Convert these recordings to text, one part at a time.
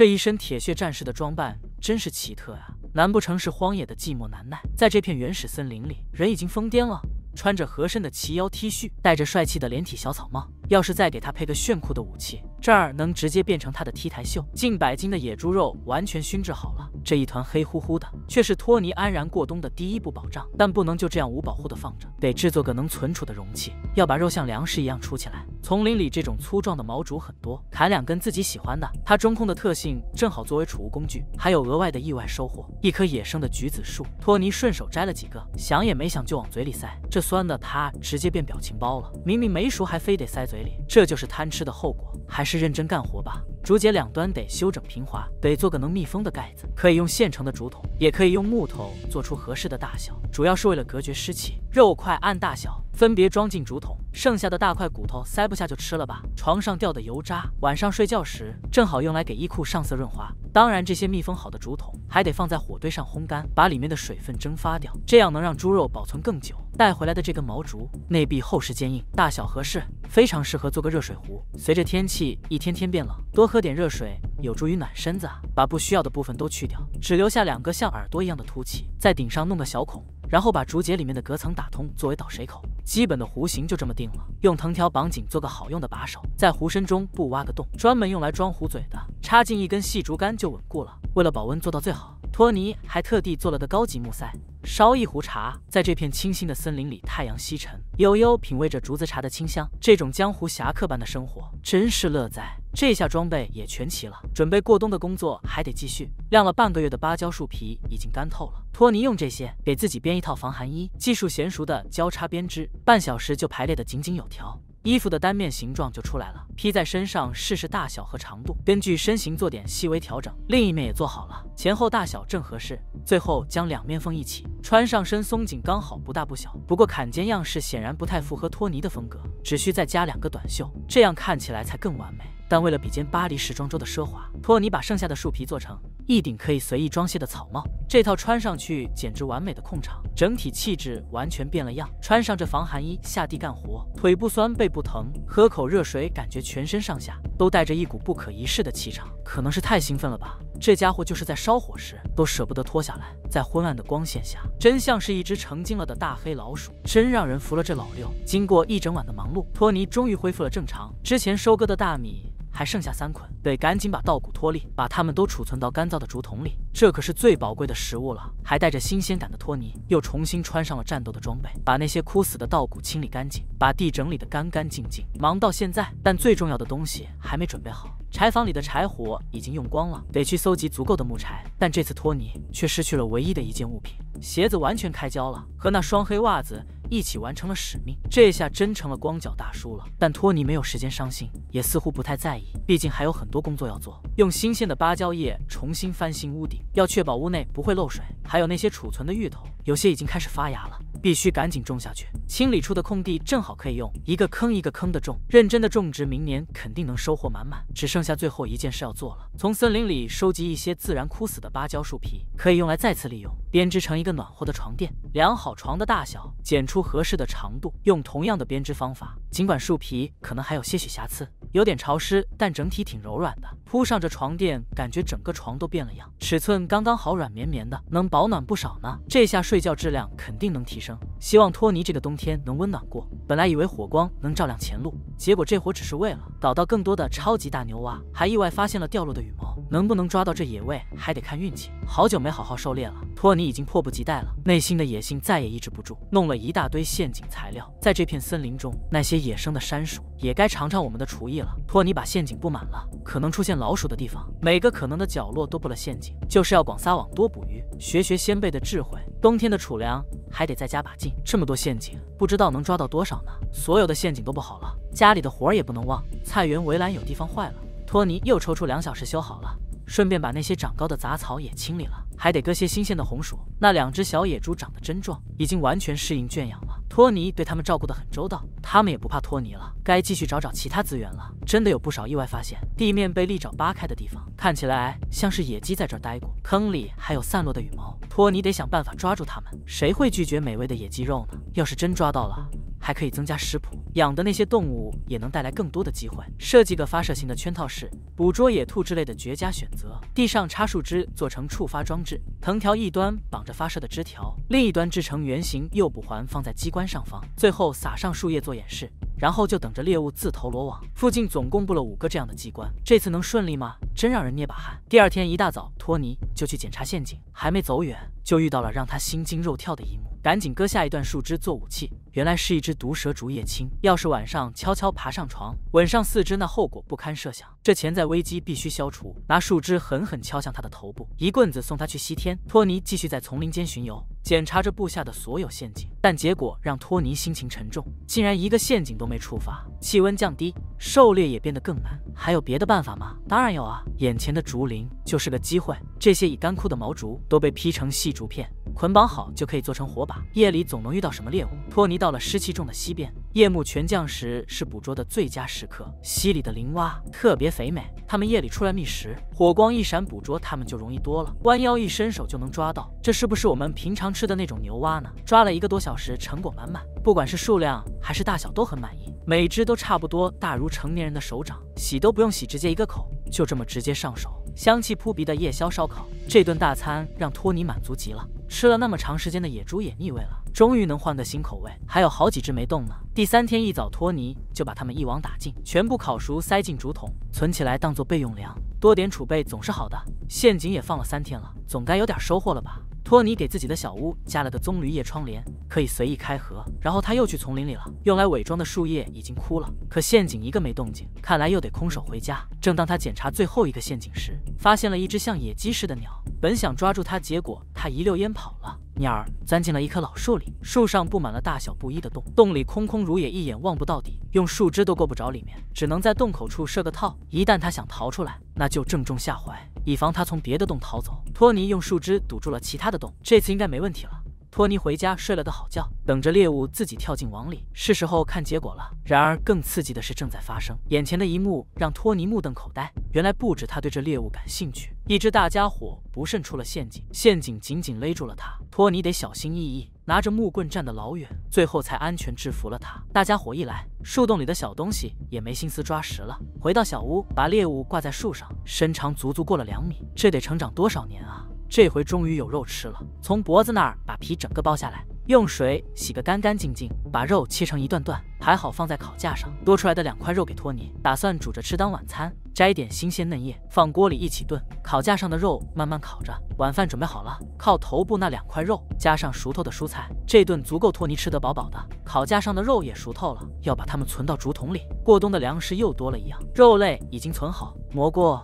这一身铁血战士的装扮真是奇特啊！难不成是荒野的寂寞难耐，在这片原始森林里，人已经疯癫了。穿着合身的齐腰 T 恤，戴着帅气的连体小草帽。要是再给他配个炫酷的武器，这儿能直接变成他的 T 台秀。近百斤的野猪肉完全熏制好了，这一团黑乎乎的，却是托尼安然过冬的第一步保障。但不能就这样无保护的放着，得制作个能存储的容器，要把肉像粮食一样储起来。丛林里这种粗壮的毛竹很多，砍两根自己喜欢的，它中空的特性正好作为储物工具，还有额外的意外收获。一棵野生的橘子树，托尼顺手摘了几个，想也没想就往嘴里塞，这酸的他直接变表情包了。明明没熟，还非得塞嘴。这就是贪吃的后果，还是认真干活吧。竹节两端得修整平滑，得做个能密封的盖子。可以用现成的竹筒，也可以用木头做出合适的大小，主要是为了隔绝湿气。肉块按大小分别装进竹筒，剩下的大块骨头塞不下就吃了吧。床上掉的油渣，晚上睡觉时正好用来给衣裤上色润滑。当然，这些密封好的竹筒还得放在火堆上烘干，把里面的水分蒸发掉，这样能让猪肉保存更久。带回来的这根毛竹，内壁厚实坚硬，大小合适，非常适合做个热水壶。随着天气一天天变冷，多喝点热水有助于暖身子啊。把不需要的部分都去掉，只留下两个像耳朵一样的凸起，在顶上弄个小孔。然后把竹节里面的隔层打通，作为导水口。基本的弧形就这么定了。用藤条绑紧，做个好用的把手。在壶身中部挖个洞，专门用来装壶嘴的，插进一根细竹竿就稳固了。为了保温，做到最好。托尼还特地做了个高级木塞，烧一壶茶，在这片清新的森林里，太阳西沉，悠悠品味着竹子茶的清香。这种江湖侠客般的生活，真是乐哉！这下装备也全齐了，准备过冬的工作还得继续。晾了半个月的芭蕉树皮已经干透了，托尼用这些给自己编一套防寒衣。技术娴熟的交叉编织，半小时就排列的井井有条。衣服的单面形状就出来了，披在身上试试大小和长度，根据身形做点细微调整。另一面也做好了，前后大小正合适。最后将两面缝一起，穿上身松紧刚好，不大不小。不过坎肩样式显然不太符合托尼的风格，只需再加两个短袖，这样看起来才更完美。但为了比肩巴黎时装周的奢华，托尼把剩下的树皮做成一顶可以随意装卸的草帽。这套穿上去简直完美的控场，整体气质完全变了样。穿上这防寒衣，下地干活，腿不酸，背不疼，喝口热水，感觉全身上下都带着一股不可一世的气场。可能是太兴奋了吧，这家伙就是在烧火时都舍不得脱下来。在昏暗的光线下，真像是一只成精了的大黑老鼠，真让人服了这老六。经过一整晚的忙碌，托尼终于恢复了正常。之前收割的大米。还剩下三捆，得赶紧把稻谷脱粒，把它们都储存到干燥的竹筒里。这可是最宝贵的食物了，还带着新鲜感的托尼又重新穿上了战斗的装备，把那些枯死的稻谷清理干净，把地整理得干干净净。忙到现在，但最重要的东西还没准备好，柴房里的柴火已经用光了，得去搜集足够的木柴。但这次托尼却失去了唯一的一件物品。鞋子完全开胶了，和那双黑袜子一起完成了使命，这下真成了光脚大叔了。但托尼没有时间伤心，也似乎不太在意，毕竟还有很多工作要做。用新鲜的芭蕉叶重新翻新屋顶，要确保屋内不会漏水。还有那些储存的芋头，有些已经开始发芽了，必须赶紧种下去。清理出的空地正好可以用，一个坑一个坑的种，认真的种植，明年肯定能收获满满。只剩下最后一件事要做了，从森林里收集一些自然枯死的芭蕉树皮，可以用来再次利用，编织成一个。暖和的床垫，量好床的大小，剪出合适的长度，用同样的编织方法。尽管树皮可能还有些许瑕疵，有点潮湿，但整体挺柔软的。铺上这床垫，感觉整个床都变了样，尺寸刚刚好，软绵绵的，能保暖不少呢。这下睡觉质量肯定能提升。希望托尼这个冬天能温暖过。本来以为火光能照亮前路，结果这火只是为了搞到更多的超级大牛蛙，还意外发现了掉落的羽毛。能不能抓到这野味，还得看运气。好久没好好狩猎了，托尼已经迫不。不及待了，内心的野性再也抑制不住，弄了一大堆陷阱材料，在这片森林中，那些野生的山鼠也该尝尝我们的厨艺了。托尼把陷阱布满了可能出现老鼠的地方，每个可能的角落都布了陷阱，就是要广撒网，多捕鱼，学学先辈的智慧。冬天的储粮还得再加把劲，这么多陷阱，不知道能抓到多少呢？所有的陷阱都布好了，家里的活儿也不能忘，菜园围栏有地方坏了，托尼又抽出两小时修好了。顺便把那些长高的杂草也清理了，还得割些新鲜的红薯。那两只小野猪长得真壮，已经完全适应圈养了。托尼对他们照顾得很周到，他们也不怕托尼了。该继续找找其他资源了，真的有不少意外发现。地面被利爪扒开的地方，看起来像是野鸡在这儿待过，坑里还有散落的羽毛。托尼得想办法抓住它们，谁会拒绝美味的野鸡肉呢？要是真抓到了。还可以增加食谱，养的那些动物也能带来更多的机会。设计个发射型的圈套式，捕捉野兔之类的绝佳选择。地上插树枝做成触发装置，藤条一端绑着发射的枝条，另一端制成圆形诱捕环，放在机关上方，最后撒上树叶做演示。然后就等着猎物自投罗网。附近总共布了五个这样的机关，这次能顺利吗？真让人捏把汗。第二天一大早，托尼就去检查陷阱，还没走远就遇到了让他心惊肉跳的一幕，赶紧割下一段树枝做武器。原来是一只毒蛇竹叶青，要是晚上悄悄爬上床，吻上四肢，那后果不堪设想。这潜在危机必须消除，拿树枝狠狠敲向他的头部，一棍子送他去西天。托尼继续在丛林间巡游，检查着部下的所有陷阱，但结果让托尼心情沉重，竟然一个陷阱都没触发。气温降低，狩猎也变得更难。还有别的办法吗？当然有啊，眼前的竹林就是个机会。这些已干枯的毛竹都被劈成细竹片，捆绑好就可以做成火把。夜里总能遇到什么猎物？托尼到了湿气重的西边，夜幕全降时是捕捉的最佳时刻。溪里的林蛙特别。肥美，他们夜里出来觅食，火光一闪，捕捉他们就容易多了，弯腰一伸手就能抓到。这是不是我们平常吃的那种牛蛙呢？抓了一个多小时，成果满满，不管是数量还是大小都很满意，每只都差不多大如成年人的手掌，洗都不用洗，直接一个口，就这么直接上手，香气扑鼻的夜宵烧烤，这顿大餐让托尼满足极了，吃了那么长时间的野猪也腻味了。终于能换个新口味，还有好几只没动呢。第三天一早，托尼就把它们一网打尽，全部烤熟，塞进竹筒存起来当做备用粮，多点储备总是好的。陷阱也放了三天了，总该有点收获了吧？托尼给自己的小屋加了个棕榈叶窗帘，可以随意开合。然后他又去丛林里了，用来伪装的树叶已经枯了，可陷阱一个没动静，看来又得空手回家。正当他检查最后一个陷阱时，发现了一只像野鸡似的鸟，本想抓住它，结果它一溜烟跑了。鸟儿钻进了一棵老树里，树上布满了大小不一的洞，洞里空空如也，一眼望不到底，用树枝都够不着里面，只能在洞口处设个套，一旦它想逃出来，那就正中下怀，以防它从别的洞逃走。托尼用树枝堵住了其他的洞，这次应该没问题了。托尼回家睡了个好觉，等着猎物自己跳进网里。是时候看结果了。然而，更刺激的事正在发生。眼前的一幕让托尼目瞪口呆。原来不止他对这猎物感兴趣，一只大家伙不慎出了陷阱，陷阱紧紧勒住了他。托尼得小心翼翼，拿着木棍站得老远，最后才安全制服了他。大家伙一来，树洞里的小东西也没心思抓食了。回到小屋，把猎物挂在树上，身长足足过了两米，这得成长多少年啊！这回终于有肉吃了，从脖子那儿把皮整个剥下来，用水洗个干干净净，把肉切成一段段，还好放在烤架上。多出来的两块肉给托尼，打算煮着吃当晚餐。摘点新鲜嫩叶，放锅里一起炖。烤架上的肉慢慢烤着，晚饭准备好了。靠头部那两块肉加上熟透的蔬菜，这顿足够托尼吃得饱饱的。烤架上的肉也熟透了，要把它们存到竹筒里，过冬的粮食又多了一样。肉类已经存好，蘑菇。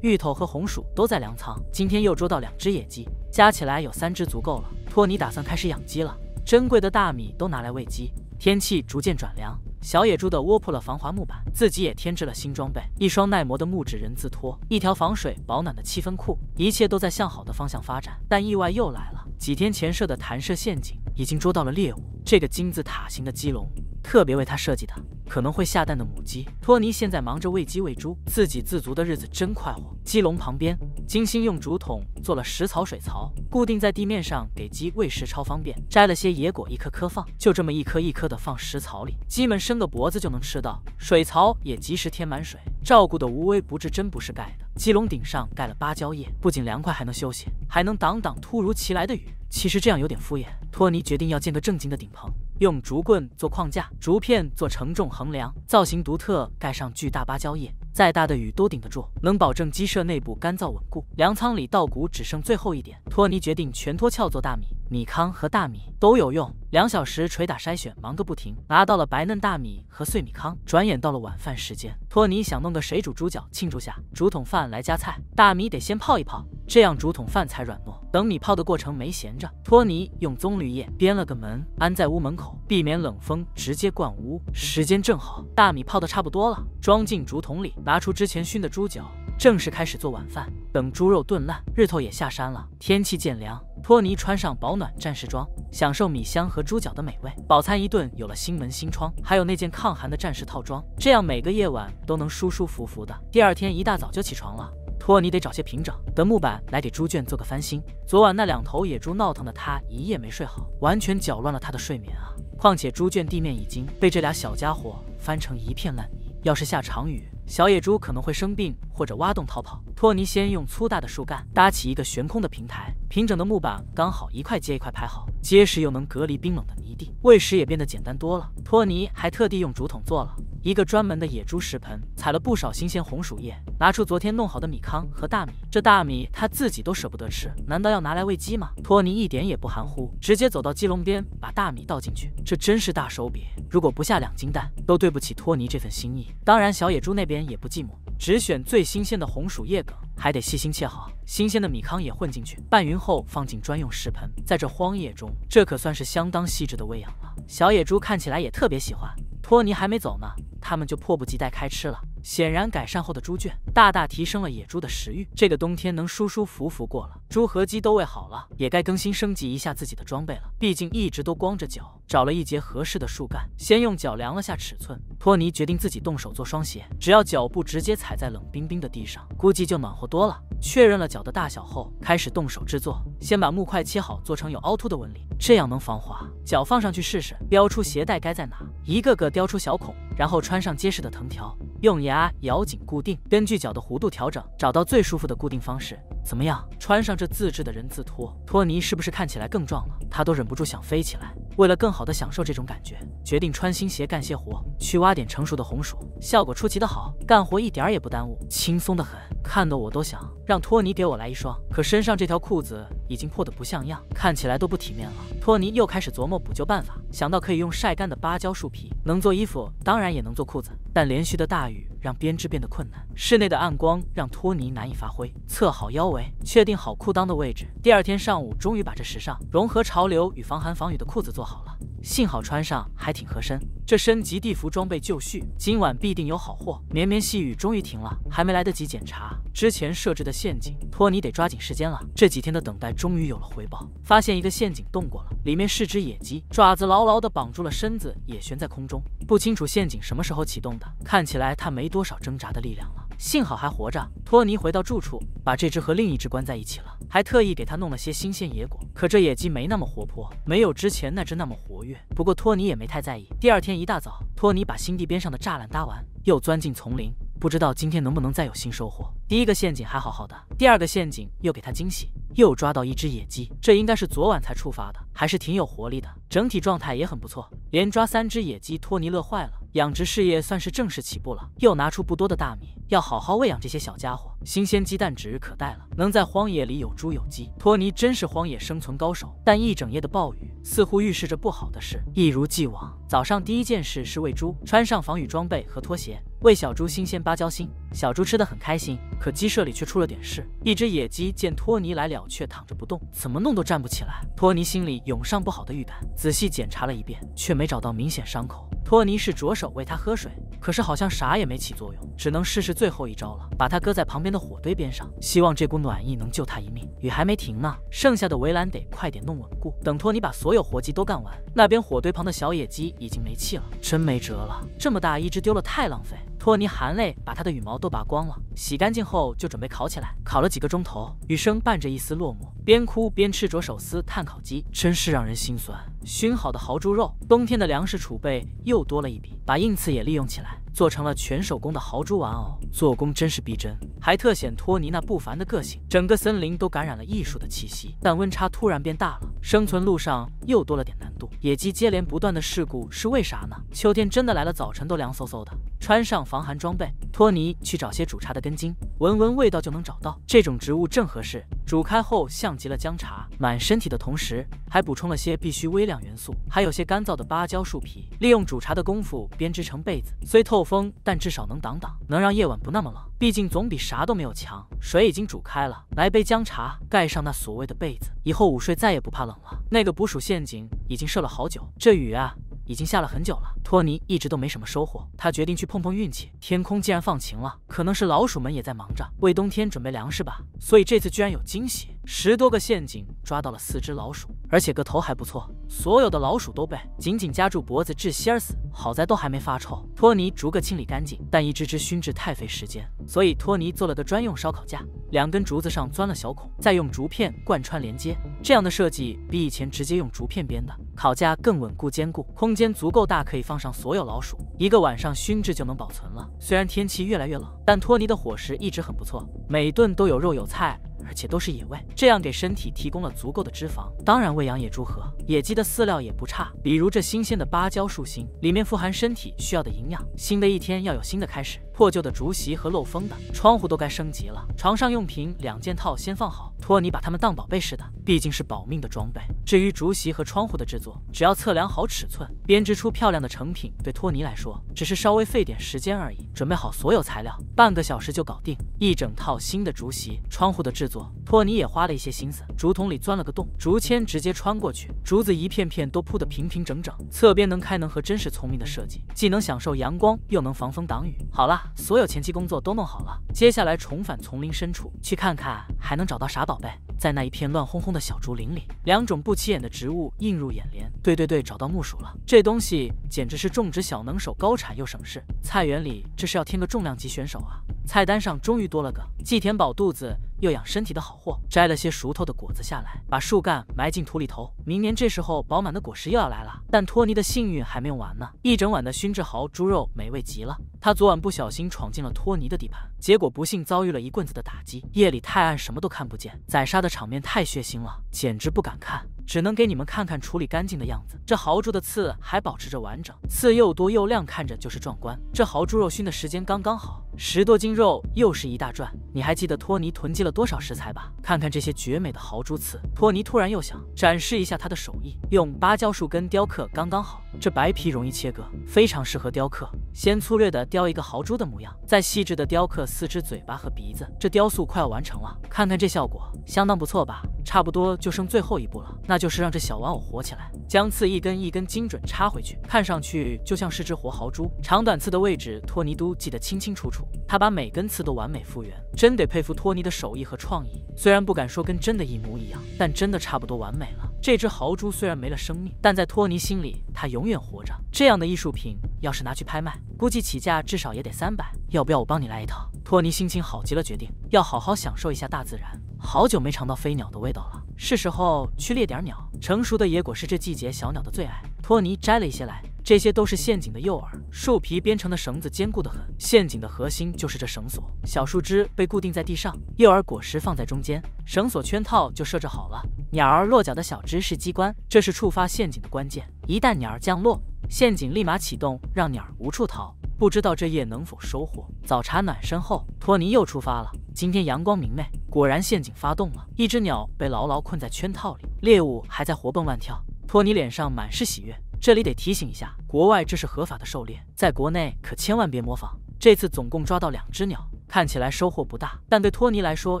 芋头和红薯都在粮仓，今天又捉到两只野鸡，加起来有三只，足够了。托尼打算开始养鸡了，珍贵的大米都拿来喂鸡。天气逐渐转凉，小野猪的窝破了，防滑木板，自己也添置了新装备：一双耐磨的木质人字拖，一条防水保暖的七分裤。一切都在向好的方向发展，但意外又来了。几天前设的弹射陷阱。已经捉到了猎物，这个金字塔形的鸡笼特别为他设计的，可能会下蛋的母鸡。托尼现在忙着喂鸡喂猪，自给自足的日子真快活。鸡笼旁边精心用竹筒做了食槽水槽，固定在地面上，给鸡喂食超方便。摘了些野果，一颗颗放，就这么一颗一颗的放食槽里，鸡们伸个脖子就能吃到。水槽也及时添满水，照顾的无微不至，真不是盖的。鸡笼顶上盖了芭蕉叶，不仅凉快，还能休息，还能挡挡突如其来的雨。其实这样有点敷衍，托尼决定要建个正经的顶棚，用竹棍做框架，竹片做承重横梁，造型独特，盖上巨大芭蕉叶，再大的雨都顶得住，能保证鸡舍内部干燥稳固。粮仓里稻谷只剩最后一点，托尼决定全脱壳做大米，米糠和大米都有用。两小时捶打筛选忙个不停，拿到了白嫩大米和碎米糠。转眼到了晚饭时间，托尼想弄个水煮猪脚庆祝下，竹筒饭来夹菜。大米得先泡一泡，这样竹筒饭才软糯。等米泡的过程没闲着，托尼用棕榈叶编了个门，安在屋门口，避免冷风直接灌屋。时间正好，大米泡的差不多了，装进竹筒里，拿出之前熏的猪脚，正式开始做晚饭。等猪肉炖烂，日头也下山了，天气渐凉，托尼穿上保暖战士装，享受米香和。猪脚的美味，饱餐一顿，有了心门心窗，还有那件抗寒的战士套装，这样每个夜晚都能舒舒服服的。第二天一大早就起床了，托尼得找些平整的木板来给猪圈做个翻新。昨晚那两头野猪闹腾的，他一夜没睡好，完全搅乱了他的睡眠啊！况且猪圈地面已经被这俩小家伙翻成一片烂泥，要是下场雨，小野猪可能会生病。或者挖洞逃跑。托尼先用粗大的树干搭起一个悬空的平台，平整的木板刚好一块接一块排好，结实又能隔离冰冷的泥地。喂食也变得简单多了。托尼还特地用竹筒做了一个专门的野猪食盆，采了不少新鲜红薯叶，拿出昨天弄好的米糠和大米。这大米他自己都舍不得吃，难道要拿来喂鸡吗？托尼一点也不含糊，直接走到鸡笼边，把大米倒进去。这真是大手笔，如果不下两斤蛋，都对不起托尼这份心意。当然，小野猪那边也不寂寞，只选最。新鲜的红薯叶梗还得细心切好，新鲜的米糠也混进去，拌匀后放进专用食盆。在这荒野中，这可算是相当细致的喂养了。小野猪看起来也特别喜欢。托尼还没走呢，他们就迫不及待开吃了。显然，改善后的猪圈大大提升了野猪的食欲。这个冬天能舒舒服服过了。猪和鸡都喂好了，也该更新升级一下自己的装备了。毕竟一直都光着脚。找了一节合适的树干，先用脚量了下尺寸。托尼决定自己动手做双鞋，只要脚步直接踩在冷冰冰的地上，估计就暖和多了。确认了脚的大小后，开始动手制作。先把木块切好，做成有凹凸的纹理，这样能防滑。脚放上去试试，标出鞋带该在哪，一个个雕出小孔，然后穿上结实的藤条，用牙咬紧固定。根据脚的弧度调整，找到最舒服的固定方式。怎么样，穿上这自制的人字拖，托尼是不是看起来更壮了？他都忍不住想飞起来。为了更好的，享受这种感觉，决定穿新鞋干些活，去挖点成熟的红薯，效果出奇的好，干活一点也不耽误，轻松的很，看得我都想让托尼给我来一双，可身上这条裤子已经破得不像样，看起来都不体面了。托尼又开始琢磨补救办法，想到可以用晒干的芭蕉树皮，能做衣服，当然也能做裤子，但连续的大雨让编织变得困难，室内的暗光让托尼难以发挥。测好腰围，确定好裤裆的位置，第二天上午终于把这时尚、融合潮流与防寒防雨的裤子做好了。幸好穿上还挺合身，这身极地服装备就绪，今晚必定有好货。绵绵细雨终于停了，还没来得及检查之前设置的陷阱，托尼得抓紧时间了。这几天的等待终于有了回报，发现一个陷阱动过了，里面是只野鸡，爪子牢牢的绑住了，身子也悬在空中，不清楚陷阱什么时候启动的，看起来它没多少挣扎的力量了。幸好还活着。托尼回到住处，把这只和另一只关在一起了，还特意给他弄了些新鲜野果。可这野鸡没那么活泼，没有之前那只那么活跃。不过托尼也没太在意。第二天一大早，托尼把新地边上的栅栏搭完，又钻进丛林。不知道今天能不能再有新收获。第一个陷阱还好好的，第二个陷阱又给他惊喜，又抓到一只野鸡。这应该是昨晚才触发的，还是挺有活力的，整体状态也很不错，连抓三只野鸡，托尼乐坏了。养殖事业算是正式起步了，又拿出不多的大米，要好好喂养这些小家伙，新鲜鸡蛋指日可待了。能在荒野里有猪有鸡，托尼真是荒野生存高手。但一整夜的暴雨似乎预示着不好的事。一如既往，早上第一件事是喂猪，穿上防雨装备和拖鞋。喂小猪新鲜芭蕉心，小猪吃的很开心。可鸡舍里却出了点事，一只野鸡见托尼来了，却躺着不动，怎么弄都站不起来。托尼心里涌上不好的预感，仔细检查了一遍，却没找到明显伤口。托尼是着手喂它喝水，可是好像啥也没起作用，只能试试最后一招了，把它搁在旁边的火堆边上，希望这股暖意能救它一命。雨还没停呢，剩下的围栏得快点弄稳固。等托尼把所有活计都干完，那边火堆旁的小野鸡已经没气了，真没辙了。这么大一只丢了太浪费，托尼含泪把它的羽毛都拔光了，洗干净。后就准备烤起来，烤了几个钟头，雨生伴着一丝落寞，边哭边吃着手撕碳烤鸡，真是让人心酸。熏好的豪猪肉，冬天的粮食储备又多了一笔。把硬刺也利用起来，做成了全手工的豪猪玩偶，做工真是逼真，还特显托尼那不凡的个性。整个森林都感染了艺术的气息。但温差突然变大了，生存路上又多了点难度。野鸡接连不断的事故是为啥呢？秋天真的来了，早晨都凉飕飕的，穿上防寒装备。托尼去找些煮茶的根茎，闻闻味道就能找到这种植物，正合适。煮开后像极了姜茶，满身体的同时还补充了些必须微量。元素还有些干燥的芭蕉树皮，利用煮茶的功夫编织成被子，虽透风，但至少能挡挡，能让夜晚不那么冷。毕竟总比啥都没有强。水已经煮开了，来杯姜茶，盖上那所谓的被子，以后午睡再也不怕冷了。那个捕鼠陷阱已经设了好久，这雨啊，已经下了很久了。托尼一直都没什么收获，他决定去碰碰运气。天空竟然放晴了，可能是老鼠们也在忙着为冬天准备粮食吧，所以这次居然有惊喜。十多个陷阱抓到了四只老鼠，而且个头还不错。所有的老鼠都被紧紧夹住脖子窒息而死，好在都还没发臭。托尼逐个清理干净，但一只只熏制太费时间，所以托尼做了个专用烧烤架。两根竹子上钻了小孔，再用竹片贯穿连接，这样的设计比以前直接用竹片编的烤架更稳固坚固，空间足够大，可以放上所有老鼠。一个晚上熏制就能保存了。虽然天气越来越冷，但托尼的伙食一直很不错，每顿都有肉有菜。而且都是野味，这样给身体提供了足够的脂肪。当然，喂养野猪和野鸡的饲料也不差，比如这新鲜的芭蕉树心，里面富含身体需要的营养。新的一天要有新的开始。破旧的竹席和漏风的窗户都该升级了。床上用品两件套先放好，托尼把它们当宝贝似的，毕竟是保命的装备。至于竹席和窗户的制作，只要测量好尺寸，编织出漂亮的成品，对托尼来说只是稍微费点时间而已。准备好所有材料，半个小时就搞定一整套新的竹席、窗户的制作。托尼也花了一些心思，竹筒里钻了个洞，竹签直接穿过去，竹子一片片都铺得平平整整，侧边能开能合，真是聪明的设计，既能享受阳光，又能防风挡雨。好了。所有前期工作都弄好了，接下来重返丛林深处，去看看还能找到啥宝贝。在那一片乱哄哄的小竹林里，两种不起眼的植物映入眼帘。对对对，找到木薯了！这东西简直是种植小能手，高产又省事。菜园里这是要添个重量级选手啊！菜单上终于多了个，既填饱肚子。又养身体的好货，摘了些熟透的果子下来，把树干埋进土里头。明年这时候，饱满的果实又要来了。但托尼的幸运还没用完呢。一整晚的熏制蚝猪肉，美味极了。他昨晚不小心闯进了托尼的地盘，结果不幸遭遇了一棍子的打击。夜里太暗，什么都看不见，宰杀的场面太血腥了，简直不敢看。只能给你们看看处理干净的样子，这豪猪的刺还保持着完整，刺又多又亮，看着就是壮观。这豪猪肉熏的时间刚刚好，十多斤肉又是一大赚。你还记得托尼囤积了多少食材吧？看看这些绝美的豪猪刺，托尼突然又想展示一下他的手艺，用芭蕉树根雕刻刚刚好，这白皮容易切割，非常适合雕刻。先粗略的雕一个豪猪的模样，再细致的雕刻四肢、嘴巴和鼻子。这雕塑快要完成了，看看这效果，相当不错吧？差不多就剩最后一步了，那。那就是让这小玩偶活起来，将刺一根一根精准插回去，看上去就像是只活豪猪。长短刺的位置，托尼都记得清清楚楚。他把每根刺都完美复原，真得佩服托尼的手艺和创意。虽然不敢说跟真的一模一样，但真的差不多完美了。这只豪猪虽然没了生命，但在托尼心里，它永远活着。这样的艺术品要是拿去拍卖，估计起价至少也得三百。要不要我帮你来一套？托尼心情好极了，决定要好好享受一下大自然。好久没尝到飞鸟的味道了。是时候去猎点鸟。成熟的野果是这季节小鸟的最爱。托尼摘了一些来，这些都是陷阱的诱饵。树皮编成的绳子坚固得很。陷阱的核心就是这绳索。小树枝被固定在地上，诱饵果实放在中间，绳索圈套就设置好了。鸟儿落脚的小枝是机关，这是触发陷阱的关键。一旦鸟儿降落，陷阱立马启动，让鸟儿无处逃。不知道这夜能否收获。早茶暖身后，托尼又出发了。今天阳光明媚，果然陷阱发动了，一只鸟被牢牢困在圈套里，猎物还在活蹦乱跳。托尼脸上满是喜悦。这里得提醒一下，国外这是合法的狩猎，在国内可千万别模仿。这次总共抓到两只鸟，看起来收获不大，但对托尼来说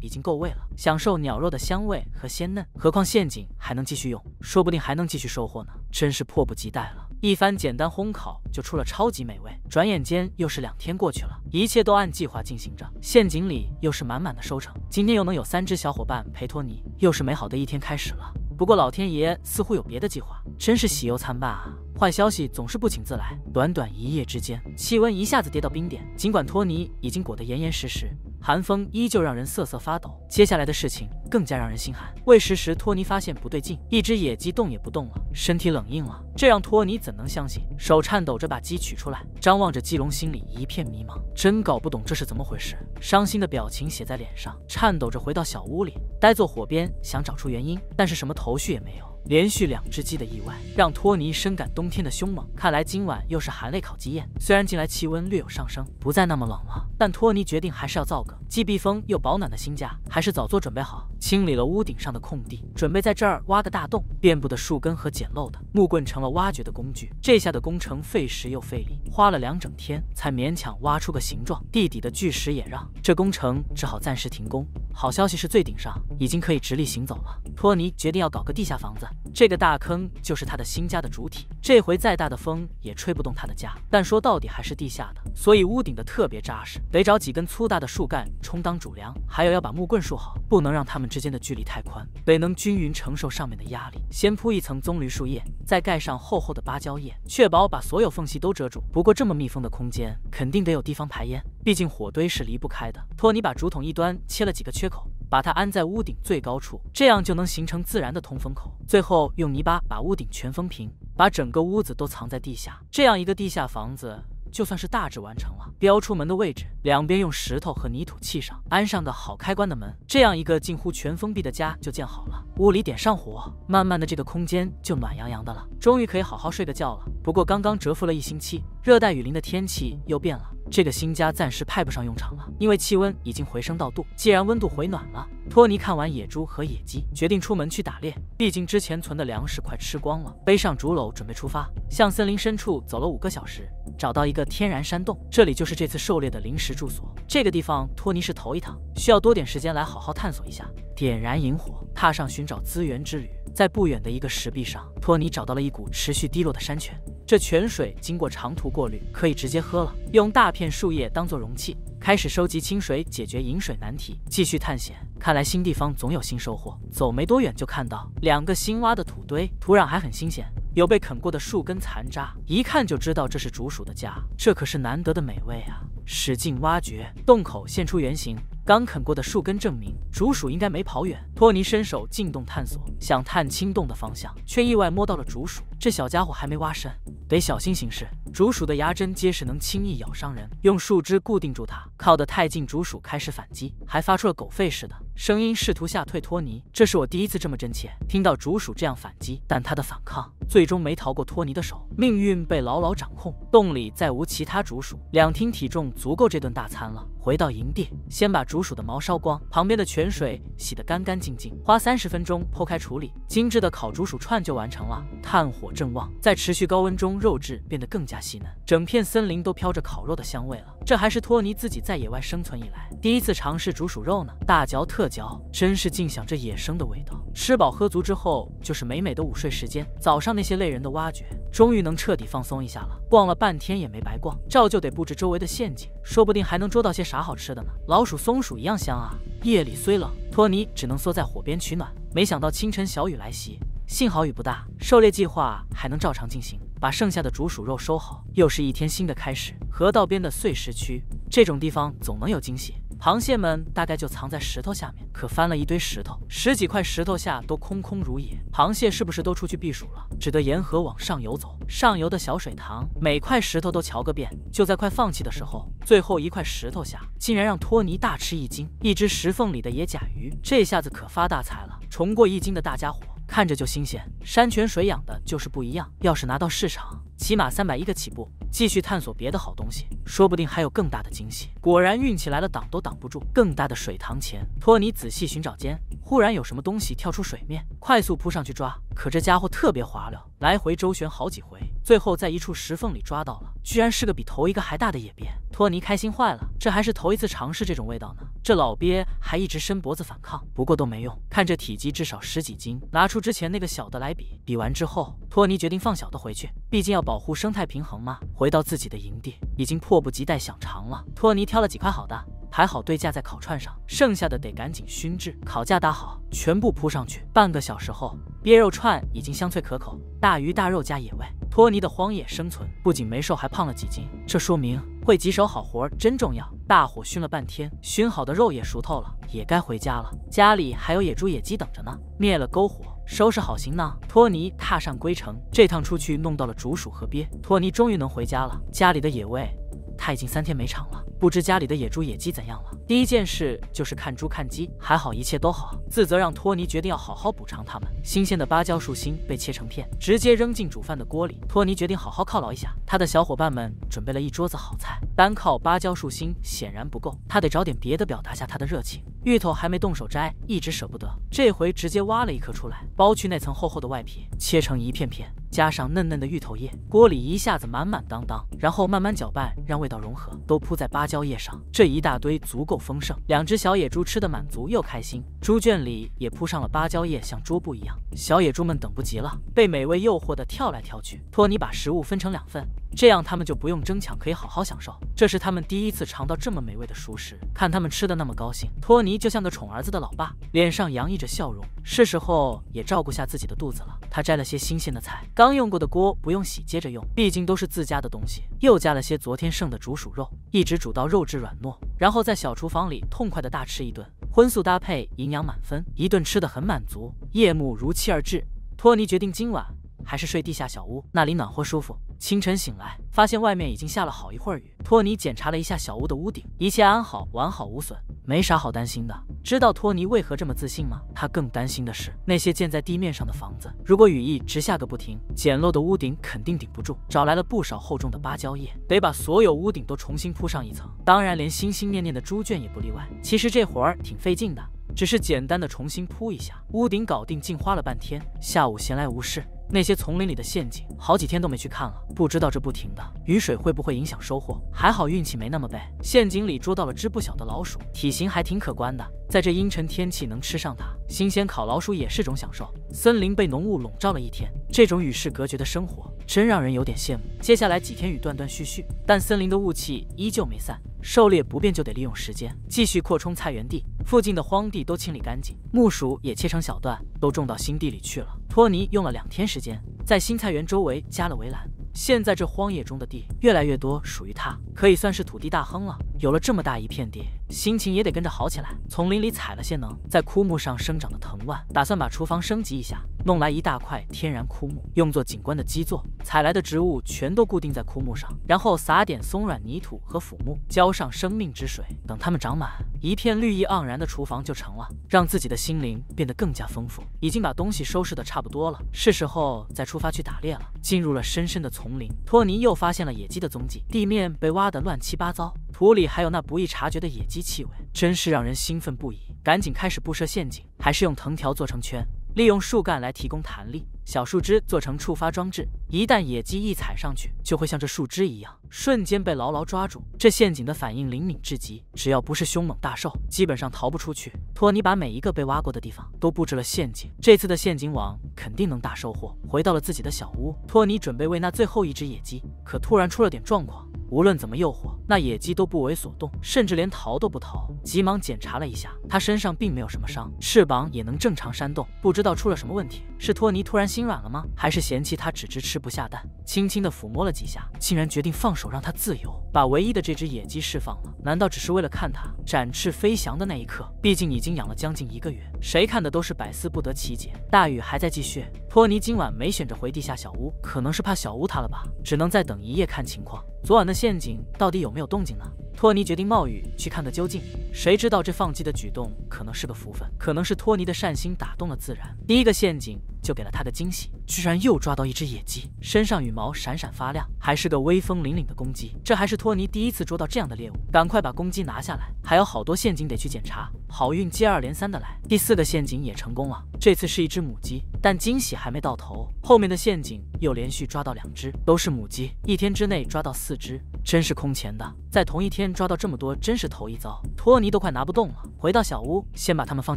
已经够味了。享受鸟肉的香味和鲜嫩，何况陷阱还能继续用，说不定还能继续收获呢。真是迫不及待了。一番简单烘烤就出了超级美味，转眼间又是两天过去了，一切都按计划进行着，陷阱里又是满满的收成，今天又能有三只小伙伴陪托尼，又是美好的一天开始了。不过老天爷似乎有别的计划，真是喜忧参半啊。坏消息总是不请自来。短短一夜之间，气温一下子跌到冰点。尽管托尼已经裹得严严实实，寒风依旧让人瑟瑟发抖。接下来的事情更加让人心寒。喂食时，托尼发现不对劲，一只野鸡动也不动了，身体冷硬了。这让托尼怎能相信？手颤抖着把鸡取出来，张望着鸡笼，心里一片迷茫，真搞不懂这是怎么回事。伤心的表情写在脸上，颤抖着回到小屋里，呆坐火边，想找出原因，但是什么头绪也没有。连续两只鸡的意外，让托尼深感冬天的凶猛。看来今晚又是含泪烤鸡宴。虽然近来气温略有上升，不再那么冷了，但托尼决定还是要造个既避风又保暖的新家。还是早做准备好。清理了屋顶上的空地，准备在这儿挖个大洞。遍布的树根和简陋的木棍成了挖掘的工具。这下的工程费时又费力，花了两整天才勉强挖出个形状。地底的巨石也让这工程只好暂时停工。好消息是最顶上已经可以直立行走了。托尼决定要搞个地下房子。这个大坑就是他的新家的主体，这回再大的风也吹不动他的家。但说到底还是地下的，所以屋顶的特别扎实，得找几根粗大的树干充当主梁，还有要把木棍竖好，不能让他们之间的距离太宽，得能均匀承受上面的压力。先铺一层棕榈树叶，再盖上厚厚的芭蕉叶，确保把所有缝隙都遮住。不过这么密封的空间，肯定得有地方排烟，毕竟火堆是离不开的。托尼把竹筒一端切了几个缺口。把它安在屋顶最高处，这样就能形成自然的通风口。最后用泥巴把屋顶全封平，把整个屋子都藏在地下。这样一个地下房子就算是大致完成了。标出门的位置，两边用石头和泥土砌上，安上个好开关的门。这样一个近乎全封闭的家就建好了。屋里点上火，慢慢的这个空间就暖洋洋的了，终于可以好好睡个觉了。不过刚刚蛰伏了一星期。热带雨林的天气又变了，这个新家暂时派不上用场了，因为气温已经回升到度。既然温度回暖了，托尼看完野猪和野鸡，决定出门去打猎。毕竟之前存的粮食快吃光了，背上竹篓准备出发，向森林深处走了五个小时，找到一个天然山洞，这里就是这次狩猎的临时住所。这个地方托尼是头一趟，需要多点时间来好好探索一下。点燃萤火，踏上寻找资源之旅。在不远的一个石壁上，托尼找到了一股持续滴落的山泉，这泉水经过长途。过滤可以直接喝了，用大片树叶当做容器，开始收集清水，解决饮水难题。继续探险，看来新地方总有新收获。走没多远就看到两个新挖的土堆，土壤还很新鲜，有被啃过的树根残渣，一看就知道这是竹鼠的家。这可是难得的美味啊！使劲挖掘，洞口现出原形。刚啃过的树根证明，竹鼠应该没跑远。托尼伸手进洞探索，想探清洞的方向，却意外摸到了竹鼠。这小家伙还没挖深，得小心行事。竹鼠的牙针结实，能轻易咬伤人。用树枝固定住它，靠得太近，竹鼠开始反击，还发出了狗吠似的。声音试图吓退托尼，这是我第一次这么真切听到竹鼠这样反击，但他的反抗最终没逃过托尼的手，命运被牢牢掌控。洞里再无其他竹鼠，两厅体重足够这顿大餐了。回到营地，先把竹鼠的毛烧光，旁边的泉水洗得干干净净，花三十分钟剖开处理，精致的烤竹鼠串就完成了。炭火正旺，在持续高温中，肉质变得更加细嫩，整片森林都飘着烤肉的香味了。这还是托尼自己在野外生存以来第一次尝试竹鼠肉呢，大嚼特。脚，真是尽享这野生的味道。吃饱喝足之后，就是美美的午睡时间。早上那些累人的挖掘，终于能彻底放松一下了。逛了半天也没白逛，照旧得布置周围的陷阱，说不定还能捉到些啥好吃的呢。老鼠、松鼠一样香啊！夜里虽冷，托尼只能缩在火边取暖。没想到清晨小雨来袭，幸好雨不大，狩猎计划还能照常进行。把剩下的竹鼠肉收好，又是一天新的开始。河道边的碎石区，这种地方总能有惊喜。螃蟹们大概就藏在石头下面，可翻了一堆石头，十几块石头下都空空如也，螃蟹是不是都出去避暑了？只得沿河往上游走，上游的小水塘，每块石头都瞧个遍。就在快放弃的时候，最后一块石头下竟然让托尼大吃一惊，一只石缝里的野甲鱼，这下子可发大财了，重过一斤的大家伙，看着就新鲜，山泉水养的就是不一样，要是拿到市场。起码三百一个起步，继续探索别的好东西，说不定还有更大的惊喜。果然运气来了，挡都挡不住。更大的水塘前，托尼仔细寻找间，忽然有什么东西跳出水面，快速扑上去抓。可这家伙特别滑溜，来回周旋好几回，最后在一处石缝里抓到了，居然是个比头一个还大的野鳖。托尼开心坏了，这还是头一次尝试这种味道呢。这老鳖还一直伸脖子反抗，不过都没用。看这体积，至少十几斤，拿出之前那个小的来比，比完之后，托尼决定放小的回去，毕竟要。保护生态平衡吗？回到自己的营地，已经迫不及待想尝了。托尼挑了几块好的，排好队架在烤串上，剩下的得赶紧熏制。烤架搭好，全部铺上去。半个小时后，鳖肉串已经香脆可口。大鱼大肉加野味，托尼的荒野生存不仅没瘦，还胖了几斤。这说明会几手好活真重要。大火熏了半天，熏好的肉也熟透了，也该回家了。家里还有野猪、野鸡等着呢。灭了篝火。收拾好行囊，托尼踏上归程。这趟出去弄到了竹鼠和鳖，托尼终于能回家了。家里的野味。他已经三天没尝了，不知家里的野猪、野鸡怎样了。第一件事就是看猪看鸡，还好一切都好。自责让托尼决定要好好补偿他们。新鲜的芭蕉树心被切成片，直接扔进煮饭的锅里。托尼决定好好犒劳一下他的小伙伴们，准备了一桌子好菜。单靠芭蕉树心显然不够，他得找点别的表达下他的热情。芋头还没动手摘，一直舍不得，这回直接挖了一颗出来，剥去那层厚厚的外皮，切成一片片。加上嫩嫩的芋头叶，锅里一下子满满当当，然后慢慢搅拌，让味道融合，都铺在芭蕉叶上。这一大堆足够丰盛，两只小野猪吃的满足又开心。猪圈里也铺上了芭蕉叶，像桌布一样。小野猪们等不及了，被美味诱惑的跳来跳去。托尼把食物分成两份。这样他们就不用争抢，可以好好享受。这是他们第一次尝到这么美味的熟食，看他们吃的那么高兴，托尼就像个宠儿子的老爸，脸上洋溢着笑容。是时候也照顾下自己的肚子了。他摘了些新鲜的菜，刚用过的锅不用洗，接着用，毕竟都是自家的东西。又加了些昨天剩的竹鼠肉，一直煮到肉质软糯，然后在小厨房里痛快的大吃一顿，荤素搭配，营养满分，一顿吃的很满足。夜幕如期而至，托尼决定今晚。还是睡地下小屋，那里暖和舒服。清晨醒来，发现外面已经下了好一会儿雨。托尼检查了一下小屋的屋顶，一切安好，完好无损，没啥好担心的。知道托尼为何这么自信吗？他更担心的是那些建在地面上的房子，如果雨一直下个不停，简陋的屋顶肯定顶不住。找来了不少厚重的芭蕉叶，得把所有屋顶都重新铺上一层。当然，连心心念念的猪圈也不例外。其实这活儿挺费劲的，只是简单的重新铺一下屋顶，搞定竟花了半天。下午闲来无事。那些丛林里的陷阱，好几天都没去看了，不知道这不停的雨水会不会影响收获。还好运气没那么背，陷阱里捉到了只不小的老鼠，体型还挺可观的。在这阴沉天气能吃上它，新鲜烤老鼠也是种享受。森林被浓雾笼罩了一天，这种与世隔绝的生活真让人有点羡慕。接下来几天雨断断续续，但森林的雾气依旧没散。狩猎不便，就得利用时间继续扩充菜园地。附近的荒地都清理干净，木薯也切成小段，都种到新地里去了。托尼用了两天时间，在新菜园周围加了围栏。现在这荒野中的地越来越多属于他，可以算是土地大亨了。有了这么大一片地，心情也得跟着好起来。丛林里采了些能在枯木上生长的藤蔓，打算把厨房升级一下，弄来一大块天然枯木用作景观的基座。采来的植物全都固定在枯木上，然后撒点松软泥土和腐木，浇上生命之水，等它们长满，一片绿意盎然的厨房就成了，让自己的心灵变得更加丰富。已经把东西收拾的差不多了，是时候再出发去打猎了。进入了深深的丛。丛林，托尼又发现了野鸡的踪迹，地面被挖得乱七八糟，土里还有那不易察觉的野鸡气味，真是让人兴奋不已。赶紧开始布设陷阱，还是用藤条做成圈。利用树干来提供弹力，小树枝做成触发装置，一旦野鸡一踩上去，就会像这树枝一样，瞬间被牢牢抓住。这陷阱的反应灵敏至极，只要不是凶猛大兽，基本上逃不出去。托尼把每一个被挖过的地方都布置了陷阱，这次的陷阱网肯定能大收获。回到了自己的小屋，托尼准备喂那最后一只野鸡，可突然出了点状况。无论怎么诱惑，那野鸡都不为所动，甚至连逃都不逃。急忙检查了一下，他身上并没有什么伤，翅膀也能正常扇动。不知道出了什么问题，是托尼突然心软了吗？还是嫌弃他只知吃不下蛋？轻轻地抚摸了几下，竟然决定放手让他自由，把唯一的这只野鸡释放了。难道只是为了看他展翅飞翔的那一刻？毕竟已经养了将近一个月，谁看的都是百思不得其解。大雨还在继续。托尼今晚没选着回地下小屋，可能是怕小屋塌了吧，只能再等一夜看情况。昨晚的陷阱到底有没有动静呢？托尼决定冒雨去看个究竟。谁知道这放鸡的举动可能是个福分，可能是托尼的善心打动了自然。第一个陷阱。就给了他的惊喜，居然又抓到一只野鸡，身上羽毛闪闪发亮，还是个威风凛凛的公鸡。这还是托尼第一次捉到这样的猎物，赶快把公鸡拿下来，还有好多陷阱得去检查。好运接二连三的来，第四个陷阱也成功了，这次是一只母鸡。但惊喜还没到头，后面的陷阱又连续抓到两只，都是母鸡。一天之内抓到四只，真是空前的，在同一天抓到这么多，真是头一遭。托尼都快拿不动了，回到小屋，先把它们放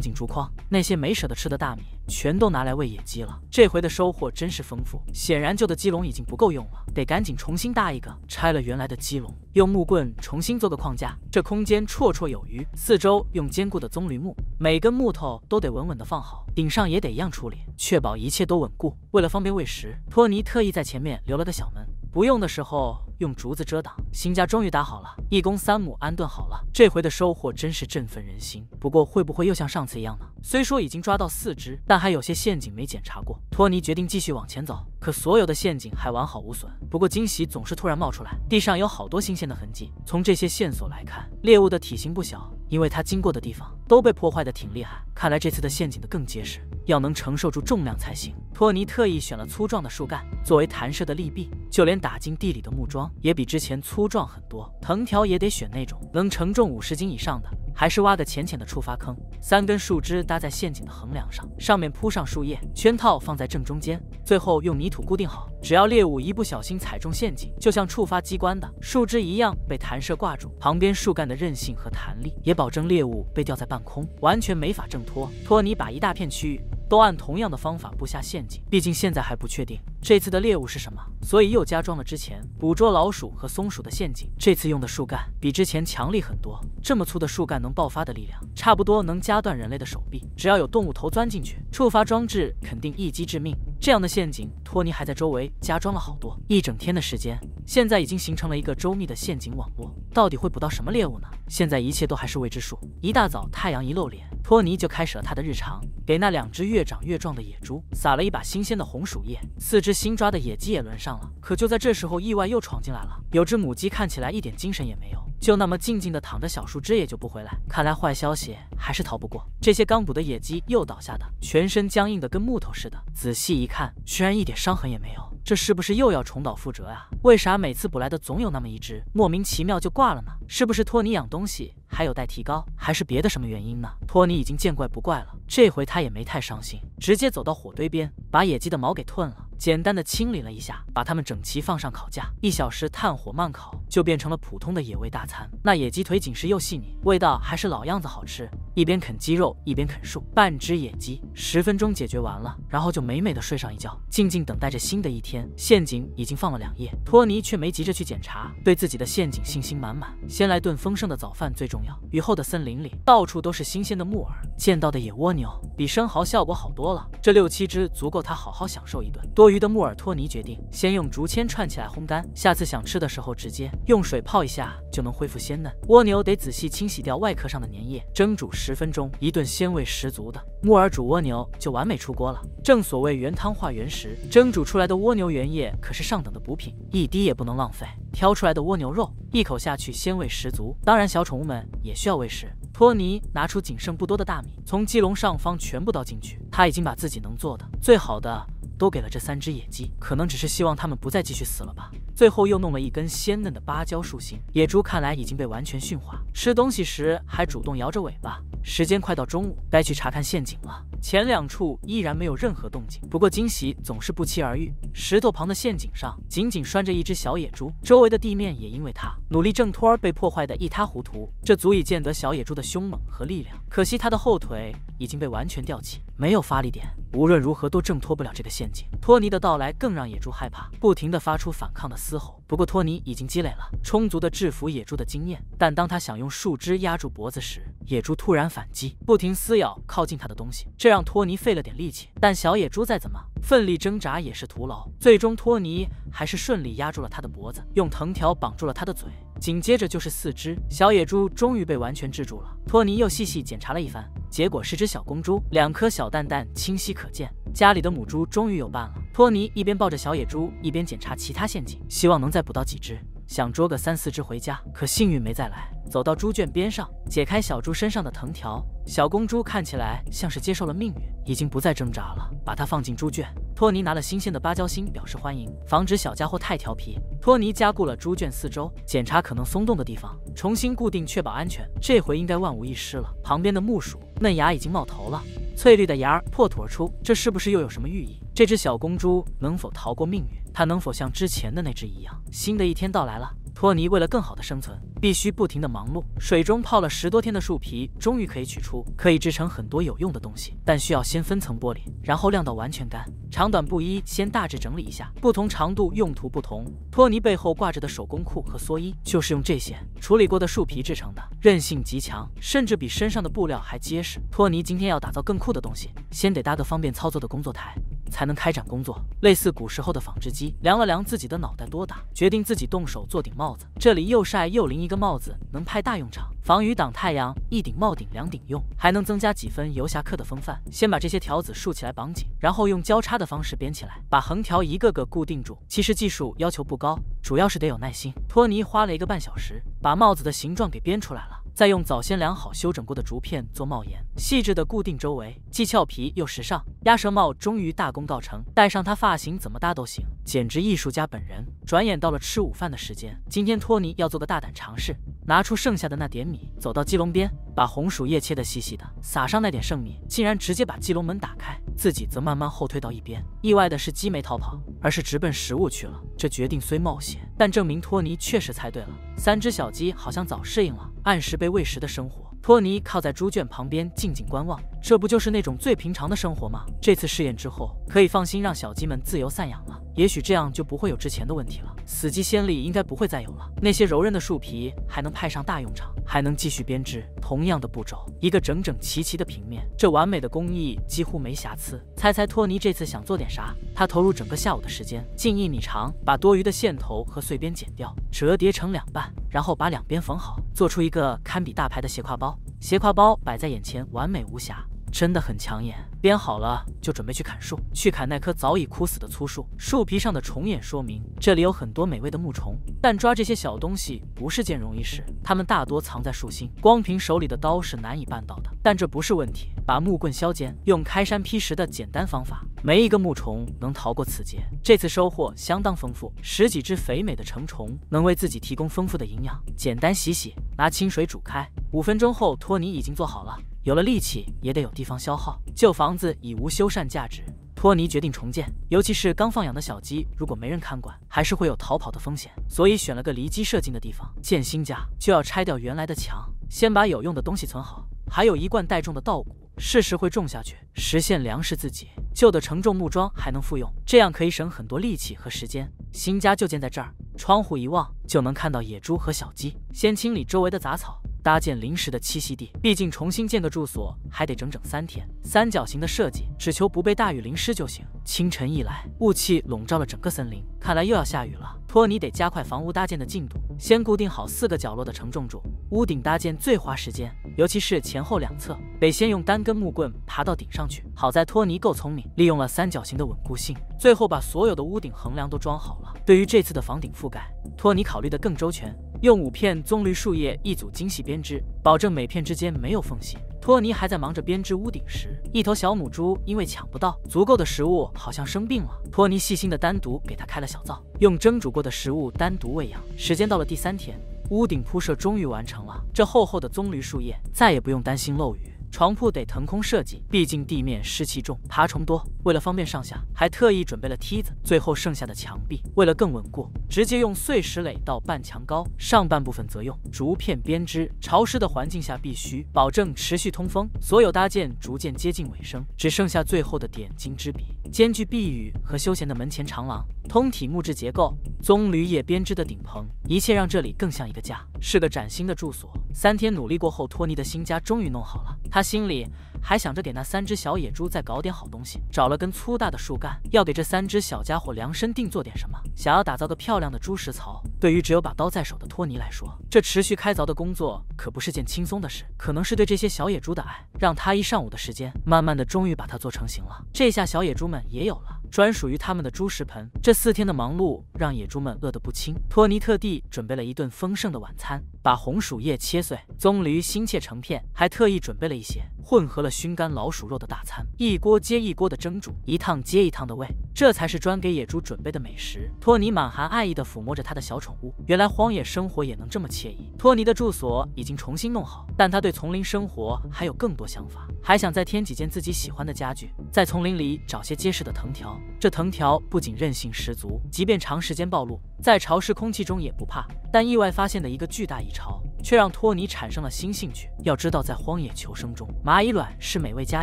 进竹筐，那些没舍得吃的大米。全都拿来喂野鸡了，这回的收获真是丰富。显然旧的鸡笼已经不够用了，得赶紧重新搭一个。拆了原来的鸡笼，用木棍重新做个框架，这空间绰绰有余。四周用坚固的棕榈木，每根木头都得稳稳地放好，顶上也得一样处理，确保一切都稳固。为了方便喂食，托尼特意在前面留了个小门。不用的时候用竹子遮挡。新家终于打好了，一公三母安顿好了，这回的收获真是振奋人心。不过会不会又像上次一样呢？虽说已经抓到四只，但还有些陷阱没检查过。托尼决定继续往前走。可所有的陷阱还完好无损，不过惊喜总是突然冒出来。地上有好多新鲜的痕迹，从这些线索来看，猎物的体型不小，因为它经过的地方都被破坏的挺厉害。看来这次的陷阱的更结实，要能承受住重量才行。托尼特意选了粗壮的树干作为弹射的利臂，就连打进地里的木桩也比之前粗壮很多。藤条也得选那种能承重五十斤以上的。还是挖个浅浅的触发坑，三根树枝搭在陷阱的横梁上，上面铺上树叶，圈套放在正中间，最后用泥土固定好。只要猎物一不小心踩中陷阱，就像触发机关的树枝一样被弹射挂住，旁边树干的韧性和弹力也保证猎物被吊在半空，完全没法挣脱。托尼把一大片区域都按同样的方法布下陷阱，毕竟现在还不确定。这次的猎物是什么？所以又加装了之前捕捉老鼠和松鼠的陷阱。这次用的树干比之前强力很多，这么粗的树干能爆发的力量，差不多能夹断人类的手臂。只要有动物头钻进去，触发装置肯定一击致命。这样的陷阱，托尼还在周围加装了好多。一整天的时间，现在已经形成了一个周密的陷阱网络。到底会捕到什么猎物呢？现在一切都还是未知数。一大早太阳一露脸，托尼就开始了他的日常，给那两只越长越壮的野猪撒了一把新鲜的红薯叶，四只。这新抓的野鸡也轮上了，可就在这时候，意外又闯进来了。有只母鸡看起来一点精神也没有，就那么静静的躺着，小树枝也就不回来。看来坏消息还是逃不过。这些刚捕的野鸡又倒下的，全身僵硬的跟木头似的。仔细一看，居然一点伤痕也没有。这是不是又要重蹈覆辙啊？为啥每次捕来的总有那么一只莫名其妙就挂了呢？是不是托你养东西？还有待提高，还是别的什么原因呢？托尼已经见怪不怪了，这回他也没太伤心，直接走到火堆边，把野鸡的毛给褪了，简单的清理了一下，把它们整齐放上烤架，一小时炭火慢烤，就变成了普通的野味大餐。那野鸡腿紧实又细腻，味道还是老样子，好吃。一边啃鸡肉，一边啃树，半只野鸡十分钟解决完了，然后就美美的睡上一觉，静静等待着新的一天。陷阱已经放了两夜，托尼却没急着去检查，对自己的陷阱信心满满，先来顿丰盛的早饭，最重雨后的森林里，到处都是新鲜的木耳，见到的野蜗牛比生蚝效果好多了。这六七只足够他好好享受一顿。多余的木耳托尼决定先用竹签串起来烘干，下次想吃的时候直接用水泡一下就能恢复鲜嫩。蜗牛得仔细清洗掉外壳上的粘液，蒸煮十分钟，一顿鲜味十足的木耳煮蜗牛就完美出锅了。正所谓原汤化原食，蒸煮出来的蜗牛原液可是上等的补品，一滴也不能浪费。挑出来的蜗牛肉一口下去鲜味十足，当然小宠物们。也需要喂食。托尼拿出仅剩不多的大米，从鸡笼上方全部倒进去。他已经把自己能做的最好的。都给了这三只野鸡，可能只是希望它们不再继续死了吧。最后又弄了一根鲜嫩的芭蕉树心。野猪看来已经被完全驯化，吃东西时还主动摇着尾巴。时间快到中午，该去查看陷阱了。前两处依然没有任何动静，不过惊喜总是不期而遇。石头旁的陷阱上，紧紧拴着一只小野猪，周围的地面也因为它努力挣脱而被破坏的一塌糊涂。这足以见得小野猪的凶猛和力量，可惜它的后腿已经被完全吊起。没有发力点，无论如何都挣脱不了这个陷阱。托尼的到来更让野猪害怕，不停地发出反抗的嘶吼。不过，托尼已经积累了充足的制服野猪的经验。但当他想用树枝压住脖子时，野猪突然反击，不停撕咬靠近他的东西，这让托尼费了点力气。但小野猪再怎么奋力挣扎也是徒劳，最终托尼还是顺利压住了他的脖子，用藤条绑住了他的嘴。紧接着就是四肢，小野猪终于被完全制住了。托尼又细细检查了一番，结果是只小公猪，两颗小蛋蛋清晰可见。家里的母猪终于有伴了。托尼一边抱着小野猪，一边检查其他陷阱，希望能在。再捕到几只，想捉个三四只回家，可幸运没再来。走到猪圈边上，解开小猪身上的藤条，小公猪看起来像是接受了命运，已经不再挣扎了。把它放进猪圈。托尼拿了新鲜的芭蕉心表示欢迎，防止小家伙太调皮。托尼加固了猪圈四周，检查可能松动的地方，重新固定，确保安全。这回应该万无一失了。旁边的木薯嫩芽已经冒头了，翠绿的芽儿破土而出，这是不是又有什么寓意？这只小公猪能否逃过命运？他能否像之前的那只一样？新的一天到来了，托尼为了更好的生存，必须不停地忙碌。水中泡了十多天的树皮终于可以取出，可以制成很多有用的东西，但需要先分层剥离，然后晾到完全干。长短不一，先大致整理一下，不同长度用途不同。托尼背后挂着的手工裤和蓑衣，就是用这些处理过的树皮制成的，韧性极强，甚至比身上的布料还结实。托尼今天要打造更酷的东西，先得搭个方便操作的工作台。才能开展工作，类似古时候的纺织机。量了量自己的脑袋多大，决定自己动手做顶帽子。这里又晒又淋，一个帽子能派大用场，防雨挡太阳。一顶帽顶两顶用，还能增加几分游侠客的风范。先把这些条子竖起来绑紧，然后用交叉的方式编起来，把横条一个个固定住。其实技术要求不高，主要是得有耐心。托尼花了一个半小时，把帽子的形状给编出来了。再用早先良好修整过的竹片做帽檐，细致的固定周围，既俏皮又时尚。鸭舌帽终于大功告成，戴上它，发型怎么搭都行，简直艺术家本人。转眼到了吃午饭的时间，今天托尼要做个大胆尝试，拿出剩下的那点米，走到鸡笼边，把红薯叶切的细细的，撒上那点剩米，竟然直接把鸡笼门打开，自己则慢慢后退到一边。意外的是，鸡没逃跑，而是直奔食物去了。这决定虽冒险，但证明托尼确实猜对了。三只小鸡好像早适应了。按时被喂食的生活，托尼靠在猪圈旁边静静观望。这不就是那种最平常的生活吗？这次试验之后，可以放心让小鸡们自由散养了。也许这样就不会有之前的问题了，死鸡先例应该不会再有了。那些柔韧的树皮还能派上大用场，还能继续编织。同样的步骤，一个整整齐齐的平面，这完美的工艺几乎没瑕疵。猜猜托尼这次想做点啥？他投入整个下午的时间，近一米长，把多余的线头和碎边剪掉，折叠成两半，然后把两边缝好，做出一个堪比大牌的斜挎包。斜挎包摆在眼前，完美无瑕。真的很抢眼。编好了就准备去砍树，去砍那棵早已枯死的粗树。树皮上的虫眼说明这里有很多美味的木虫，但抓这些小东西不是件容易事。它们大多藏在树心，光凭手里的刀是难以办到的。但这不是问题，把木棍削尖，用开山劈石的简单方法，没一个木虫能逃过此劫。这次收获相当丰富，十几只肥美的成虫能为自己提供丰富的营养。简单洗洗，拿清水煮开，五分钟后，托尼已经做好了。有了力气也得有地方消耗，旧房子已无修缮价值，托尼决定重建。尤其是刚放养的小鸡，如果没人看管，还是会有逃跑的风险，所以选了个离鸡舍近的地方建新家。就要拆掉原来的墙，先把有用的东西存好，还有一贯带种的稻谷，适时会种下去，实现粮食自给。旧的承重木桩还能复用，这样可以省很多力气和时间。新家就建在这儿，窗户一望就能看到野猪和小鸡。先清理周围的杂草。搭建临时的栖息地，毕竟重新建个住所还得整整三天。三角形的设计，只求不被大雨淋湿就行。清晨一来，雾气笼罩了整个森林，看来又要下雨了。托尼得加快房屋搭建的进度，先固定好四个角落的承重柱。屋顶搭建最花时间，尤其是前后两侧，得先用单根木棍爬到顶上去。好在托尼够聪明，利用了三角形的稳固性，最后把所有的屋顶横梁都装好了。对于这次的房顶覆盖，托尼考虑的更周全。用五片棕榈树叶一组精细编织，保证每片之间没有缝隙。托尼还在忙着编织屋顶时，一头小母猪因为抢不到足够的食物，好像生病了。托尼细心的单独给它开了小灶，用蒸煮过的食物单独喂养。时间到了第三天，屋顶铺设终于完成了，这厚厚的棕榈树叶再也不用担心漏雨。床铺得腾空设计，毕竟地面湿气重，爬虫多。为了方便上下，还特意准备了梯子。最后剩下的墙壁，为了更稳固，直接用碎石垒到半墙高，上半部分则用竹片编织。潮湿的环境下，必须保证持续通风。所有搭建逐渐接近尾声，只剩下最后的点睛之笔——兼具避雨和休闲的门前长廊，通体木质结构，棕榈叶编织的顶棚，一切让这里更像一个家，是个崭新的住所。三天努力过后，托尼的新家终于弄好了。他。他心里还想着给那三只小野猪再搞点好东西，找了根粗大的树干，要给这三只小家伙量身定做点什么，想要打造个漂亮的猪食槽。对于只有把刀在手的托尼来说，这持续开凿的工作可不是件轻松的事。可能是对这些小野猪的爱，让他一上午的时间，慢慢的终于把它做成形了。这下小野猪们也有了。专属于他们的猪食盆。这四天的忙碌让野猪们饿得不轻，托尼特地准备了一顿丰盛的晚餐，把红薯叶切碎，棕榈心切成片，还特意准备了一些混合了熏干老鼠肉的大餐，一锅接一锅的蒸煮，一趟接一趟的喂，这才是专给野猪准备的美食。托尼满含爱意地抚摸着他的小宠物，原来荒野生活也能这么惬意。托尼的住所已经重新弄好，但他对丛林生活还有更多想法，还想再添几件自己喜欢的家具，在丛林里找些结实的藤条。这藤条不仅韧性十足，即便长时间暴露在潮湿空气中也不怕。但意外发现的一个巨大蚁巢，却让托尼产生了新兴趣。要知道，在荒野求生中，蚂蚁卵是美味佳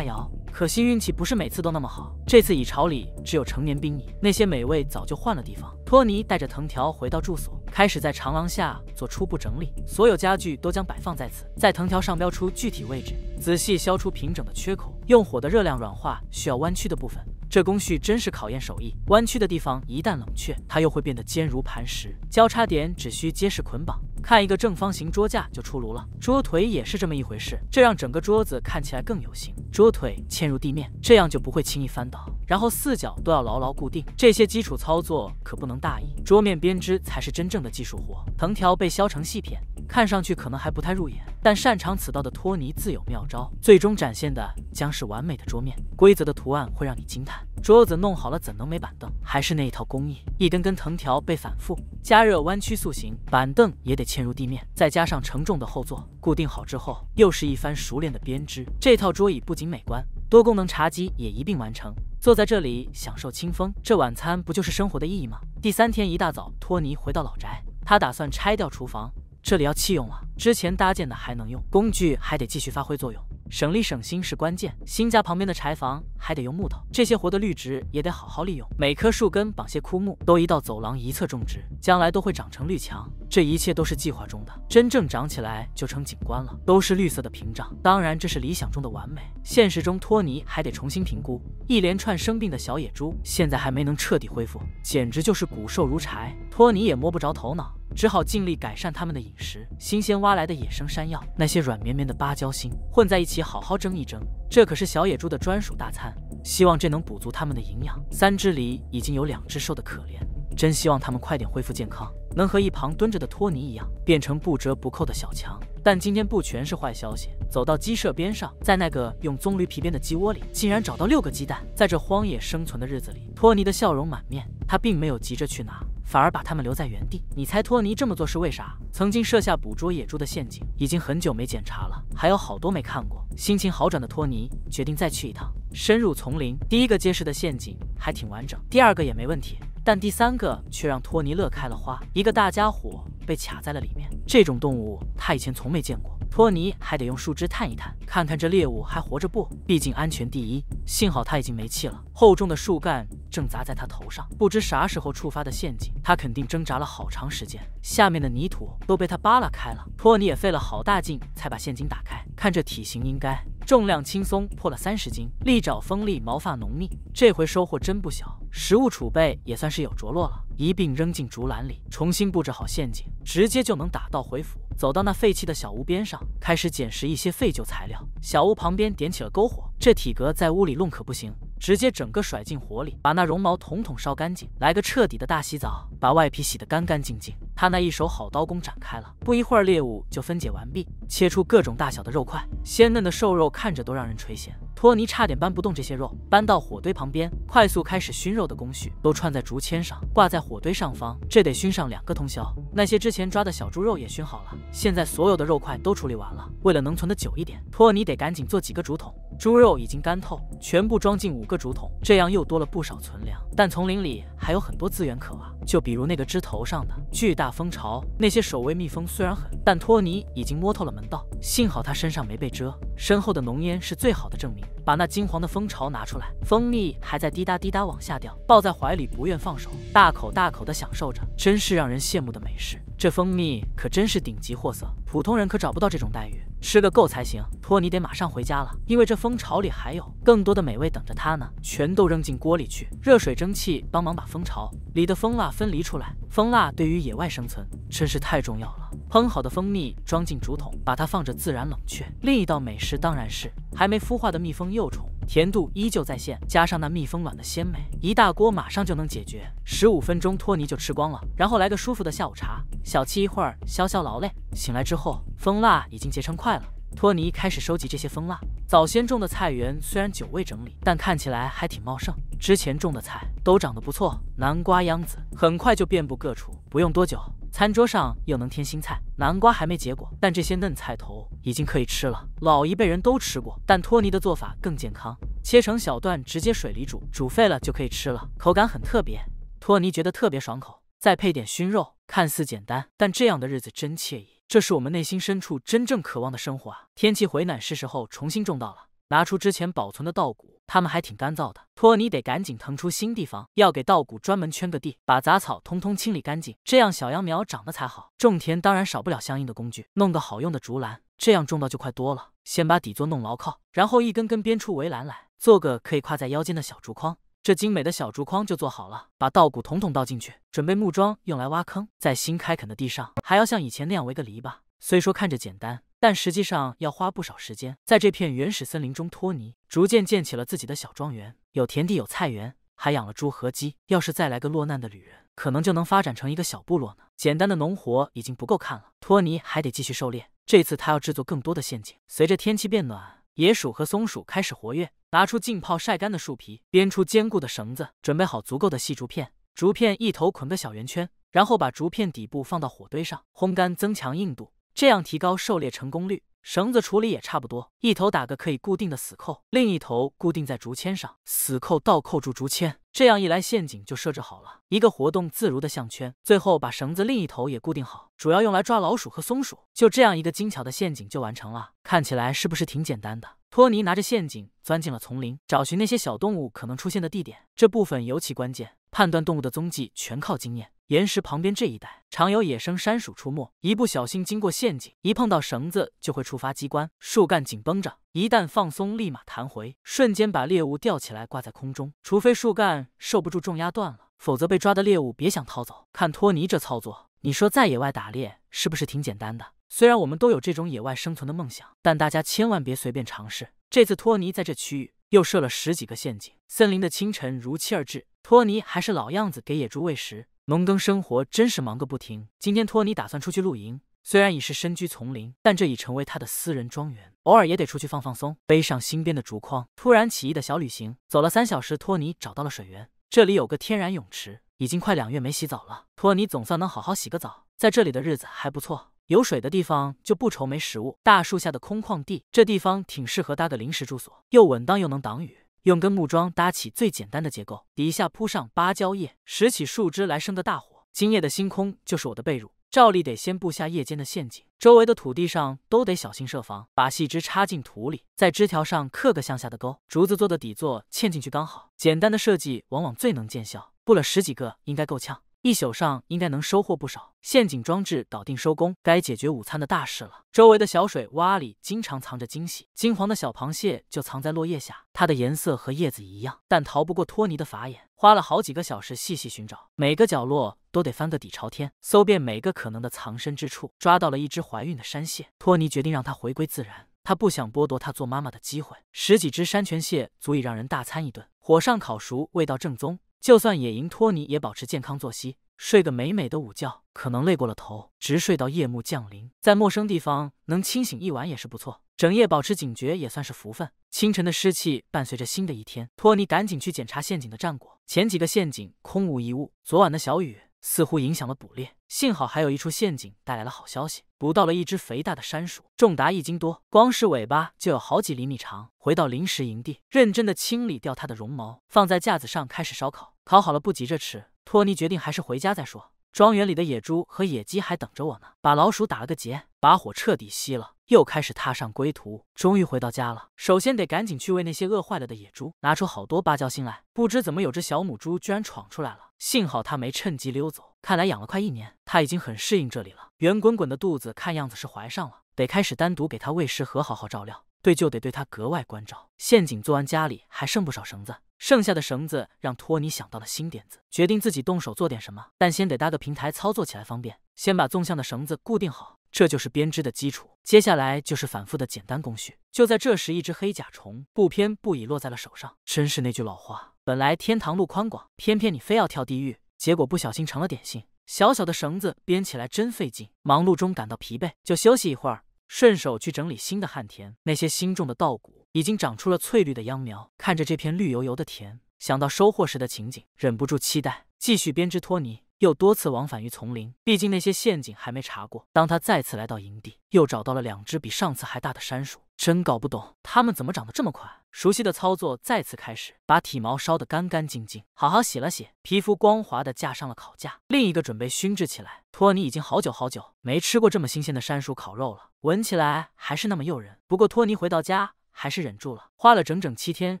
肴。可惜运气不是每次都那么好，这次蚁巢里只有成年兵蚁，那些美味早就换了地方。托尼带着藤条回到住所，开始在长廊下做初步整理，所有家具都将摆放在此，在藤条上标出具体位置，仔细削出平整的缺口，用火的热量软化需要弯曲的部分。这工序真是考验手艺，弯曲的地方一旦冷却，它又会变得坚如磐石。交叉点只需结实捆绑，看一个正方形桌架就出炉了。桌腿也是这么一回事，这让整个桌子看起来更有型。桌腿嵌入地面，这样就不会轻易翻倒。然后四角都要牢牢固定，这些基础操作可不能大意。桌面编织才是真正的技术活，藤条被削成细片。看上去可能还不太入眼，但擅长此道的托尼自有妙招，最终展现的将是完美的桌面规则的图案会让你惊叹。桌子弄好了，怎能没板凳？还是那一套工艺，一根根藤条被反复加热弯曲塑形，板凳也得嵌入地面，再加上承重的后座，固定好之后又是一番熟练的编织。这套桌椅不仅美观，多功能茶几也一并完成。坐在这里享受清风，这晚餐不就是生活的意义吗？第三天一大早，托尼回到老宅，他打算拆掉厨房。这里要弃用了，之前搭建的还能用，工具还得继续发挥作用，省力省心是关键。新家旁边的柴房还得用木头，这些活的绿植也得好好利用，每棵树根绑些枯木，都移到走廊一侧种植，将来都会长成绿墙。这一切都是计划中的，真正长起来就成景观了，都是绿色的屏障。当然，这是理想中的完美，现实中托尼还得重新评估。一连串生病的小野猪现在还没能彻底恢复，简直就是骨瘦如柴，托尼也摸不着头脑。只好尽力改善他们的饮食，新鲜挖来的野生山药，那些软绵绵的芭蕉心混在一起，好好蒸一蒸。这可是小野猪的专属大餐，希望这能补足他们的营养。三只里已经有两只瘦得可怜，真希望他们快点恢复健康，能和一旁蹲着的托尼一样，变成不折不扣的小强。但今天不全是坏消息。走到鸡舍边上，在那个用棕榈皮编的鸡窝里，竟然找到六个鸡蛋。在这荒野生存的日子里，托尼的笑容满面。他并没有急着去拿，反而把他们留在原地。你猜托尼这么做是为啥？曾经设下捕捉野猪的陷阱，已经很久没检查了，还有好多没看过。心情好转的托尼决定再去一趟，深入丛林。第一个结实的陷阱还挺完整，第二个也没问题，但第三个却让托尼乐开了花——一个大家伙。被卡在了里面，这种动物他以前从没见过。托尼还得用树枝探一探，看看这猎物还活着不，毕竟安全第一。幸好他已经没气了，厚重的树干。正砸在他头上，不知啥时候触发的陷阱，他肯定挣扎了好长时间，下面的泥土都被他扒拉开了。托尼也费了好大劲才把陷阱打开，看这体型，应该重量轻松破了三十斤，利爪锋利，毛发浓密，这回收获真不小，食物储备也算是有着落了，一并扔进竹篮里，重新布置好陷阱，直接就能打道回府。走到那废弃的小屋边上，开始捡拾一些废旧材料。小屋旁边点起了篝火，这体格在屋里弄可不行。直接整个甩进火里，把那绒毛统统烧干净，来个彻底的大洗澡，把外皮洗得干干净净。他那一手好刀工展开了，不一会儿猎物就分解完毕，切出各种大小的肉块，鲜嫩的瘦肉看着都让人垂涎。托尼差点搬不动这些肉，搬到火堆旁边，快速开始熏肉的工序，都串在竹签上，挂在火堆上方，这得熏上两个通宵。那些之前抓的小猪肉也熏好了，现在所有的肉块都处理完了。为了能存得久一点，托尼得赶紧做几个竹筒。猪肉已经干透，全部装进五个竹筒，这样又多了不少存粮。但丛林里还有很多资源可挖，就比如那个枝头上的巨大蜂巢。那些守卫蜜蜂虽然狠，但托尼已经摸透了门道。幸好他身上没被蛰，身后的浓烟是最好的证明。把那金黄的蜂巢拿出来，蜂蜜还在滴答滴答往下掉，抱在怀里不愿放手，大口大口的享受着，真是让人羡慕的美食。这蜂蜜可真是顶级货色，普通人可找不到这种待遇。吃个够才行，托尼得马上回家了，因为这蜂巢里还有更多的美味等着他呢。全都扔进锅里去，热水蒸气帮忙把蜂巢里的蜂蜡分离出来。蜂蜡对于野外生存真是太重要了。烹好的蜂蜜装进竹筒，把它放着自然冷却。另一道美食当然是还没孵化的蜜蜂幼虫。甜度依旧在线，加上那蜜蜂卵的鲜美，一大锅马上就能解决。十五分钟，托尼就吃光了，然后来个舒服的下午茶。小憩一会儿消消劳累，醒来之后，蜂蜡已经结成块了。托尼开始收集这些蜂蜡。早先种的菜园虽然久未整理，但看起来还挺茂盛。之前种的菜都长得不错，南瓜秧子很快就遍布各处，不用多久。餐桌上又能添新菜，南瓜还没结果，但这些嫩菜头已经可以吃了。老一辈人都吃过，但托尼的做法更健康，切成小段直接水里煮，煮沸了就可以吃了，口感很特别。托尼觉得特别爽口，再配点熏肉，看似简单，但这样的日子真惬意。这是我们内心深处真正渴望的生活啊！天气回暖，是时候重新种稻了。拿出之前保存的稻谷，它们还挺干燥的。托尼得赶紧腾出新地方，要给稻谷专门圈个地，把杂草通通清理干净，这样小秧苗长得才好。种田当然少不了相应的工具，弄个好用的竹篮，这样种稻就快多了。先把底座弄牢靠，然后一根根编出围栏来，做个可以挎在腰间的小竹筐，这精美的小竹筐就做好了。把稻谷统统倒进去，准备木桩用来挖坑，在新开垦的地上还要像以前那样围个篱笆，虽说看着简单。但实际上要花不少时间，在这片原始森林中，托尼逐渐建起了自己的小庄园，有田地、有菜园，还养了猪和鸡。要是再来个落难的旅人，可能就能发展成一个小部落呢。简单的农活已经不够看了，托尼还得继续狩猎。这次他要制作更多的陷阱。随着天气变暖，野鼠和松鼠开始活跃。拿出浸泡晒干的树皮，编出坚固的绳子，准备好足够的细竹片，竹片一头捆个小圆圈，然后把竹片底部放到火堆上烘干，增强硬度。这样提高狩猎成功率，绳子处理也差不多，一头打个可以固定的死扣，另一头固定在竹签上，死扣倒扣住竹签，这样一来陷阱就设置好了。一个活动自如的项圈，最后把绳子另一头也固定好，主要用来抓老鼠和松鼠。就这样一个精巧的陷阱就完成了，看起来是不是挺简单的？托尼拿着陷阱钻进了丛林，找寻那些小动物可能出现的地点。这部分尤其关键，判断动物的踪迹全靠经验。岩石旁边这一带常有野生山鼠出没，一不小心经过陷阱，一碰到绳子就会触发机关，树干紧绷着，一旦放松立马弹回，瞬间把猎物吊起来挂在空中。除非树干受不住重压断了，否则被抓的猎物别想逃走。看托尼这操作，你说在野外打猎是不是挺简单的？虽然我们都有这种野外生存的梦想，但大家千万别随便尝试。这次托尼在这区域又设了十几个陷阱。森林的清晨如期而至，托尼还是老样子给野猪喂食。农耕生活真是忙个不停。今天托尼打算出去露营，虽然已是身居丛林，但这已成为他的私人庄园。偶尔也得出去放放松。背上新编的竹筐，突然起意的小旅行，走了三小时，托尼找到了水源。这里有个天然泳池，已经快两月没洗澡了，托尼总算能好好洗个澡。在这里的日子还不错，有水的地方就不愁没食物。大树下的空旷地，这地方挺适合搭个临时住所，又稳当又能挡雨。用根木桩搭起最简单的结构，底下铺上芭蕉叶，拾起树枝来生个大火。今夜的星空就是我的被褥。照例得先布下夜间的陷阱，周围的土地上都得小心设防。把细枝插进土里，在枝条上刻个向下的沟，竹子做的底座嵌进去刚好。简单的设计往往最能见效，布了十几个应该够呛。一宿上应该能收获不少陷阱装置，搞定收工，该解决午餐的大事了。周围的小水洼里经常藏着惊喜，金黄的小螃蟹就藏在落叶下，它的颜色和叶子一样，但逃不过托尼的法眼。花了好几个小时细细寻找，每个角落都得翻个底朝天，搜遍每个可能的藏身之处，抓到了一只怀孕的山蟹。托尼决定让它回归自然，他不想剥夺它做妈妈的机会。十几只山泉蟹足以让人大餐一顿，火上烤熟，味道正宗。就算野营，托尼也保持健康作息，睡个美美的午觉。可能累过了头，直睡到夜幕降临。在陌生地方能清醒一晚也是不错，整夜保持警觉也算是福分。清晨的湿气伴随着新的一天，托尼赶紧去检查陷阱的战果。前几个陷阱空无一物，昨晚的小雨。似乎影响了捕猎，幸好还有一处陷阱带来了好消息，捕到了一只肥大的山鼠，重达一斤多，光是尾巴就有好几厘米长。回到临时营地，认真的清理掉它的绒毛，放在架子上开始烧烤。烤好了不急着吃，托尼决定还是回家再说。庄园里的野猪和野鸡还等着我呢。把老鼠打了个结，把火彻底熄了，又开始踏上归途。终于回到家了，首先得赶紧去喂那些饿坏了的野猪，拿出好多芭蕉心来。不知怎么有只小母猪居然闯出来了。幸好他没趁机溜走。看来养了快一年，他已经很适应这里了。圆滚滚的肚子，看样子是怀上了，得开始单独给他喂食和好好照料。对，就得对他格外关照。陷阱做完，家里还剩不少绳子，剩下的绳子让托尼想到了新点子，决定自己动手做点什么。但先得搭个平台，操作起来方便。先把纵向的绳子固定好，这就是编织的基础。接下来就是反复的简单工序。就在这时，一只黑甲虫不偏不倚落在了手上。真是那句老话。本来天堂路宽广，偏偏你非要跳地狱，结果不小心成了点心。小小的绳子编起来真费劲。忙碌中感到疲惫，就休息一会儿，顺手去整理新的旱田。那些新种的稻谷已经长出了翠绿的秧苗。看着这片绿油油的田，想到收获时的情景，忍不住期待。继续编织。托尼又多次往返于丛林，毕竟那些陷阱还没查过。当他再次来到营地，又找到了两只比上次还大的山鼠。真搞不懂他们怎么长得这么快。熟悉的操作再次开始，把体毛烧得干干净净，好好洗了洗，皮肤光滑的架上了烤架。另一个准备熏制起来。托尼已经好久好久没吃过这么新鲜的山鼠烤肉了，闻起来还是那么诱人。不过托尼回到家还是忍住了，花了整整七天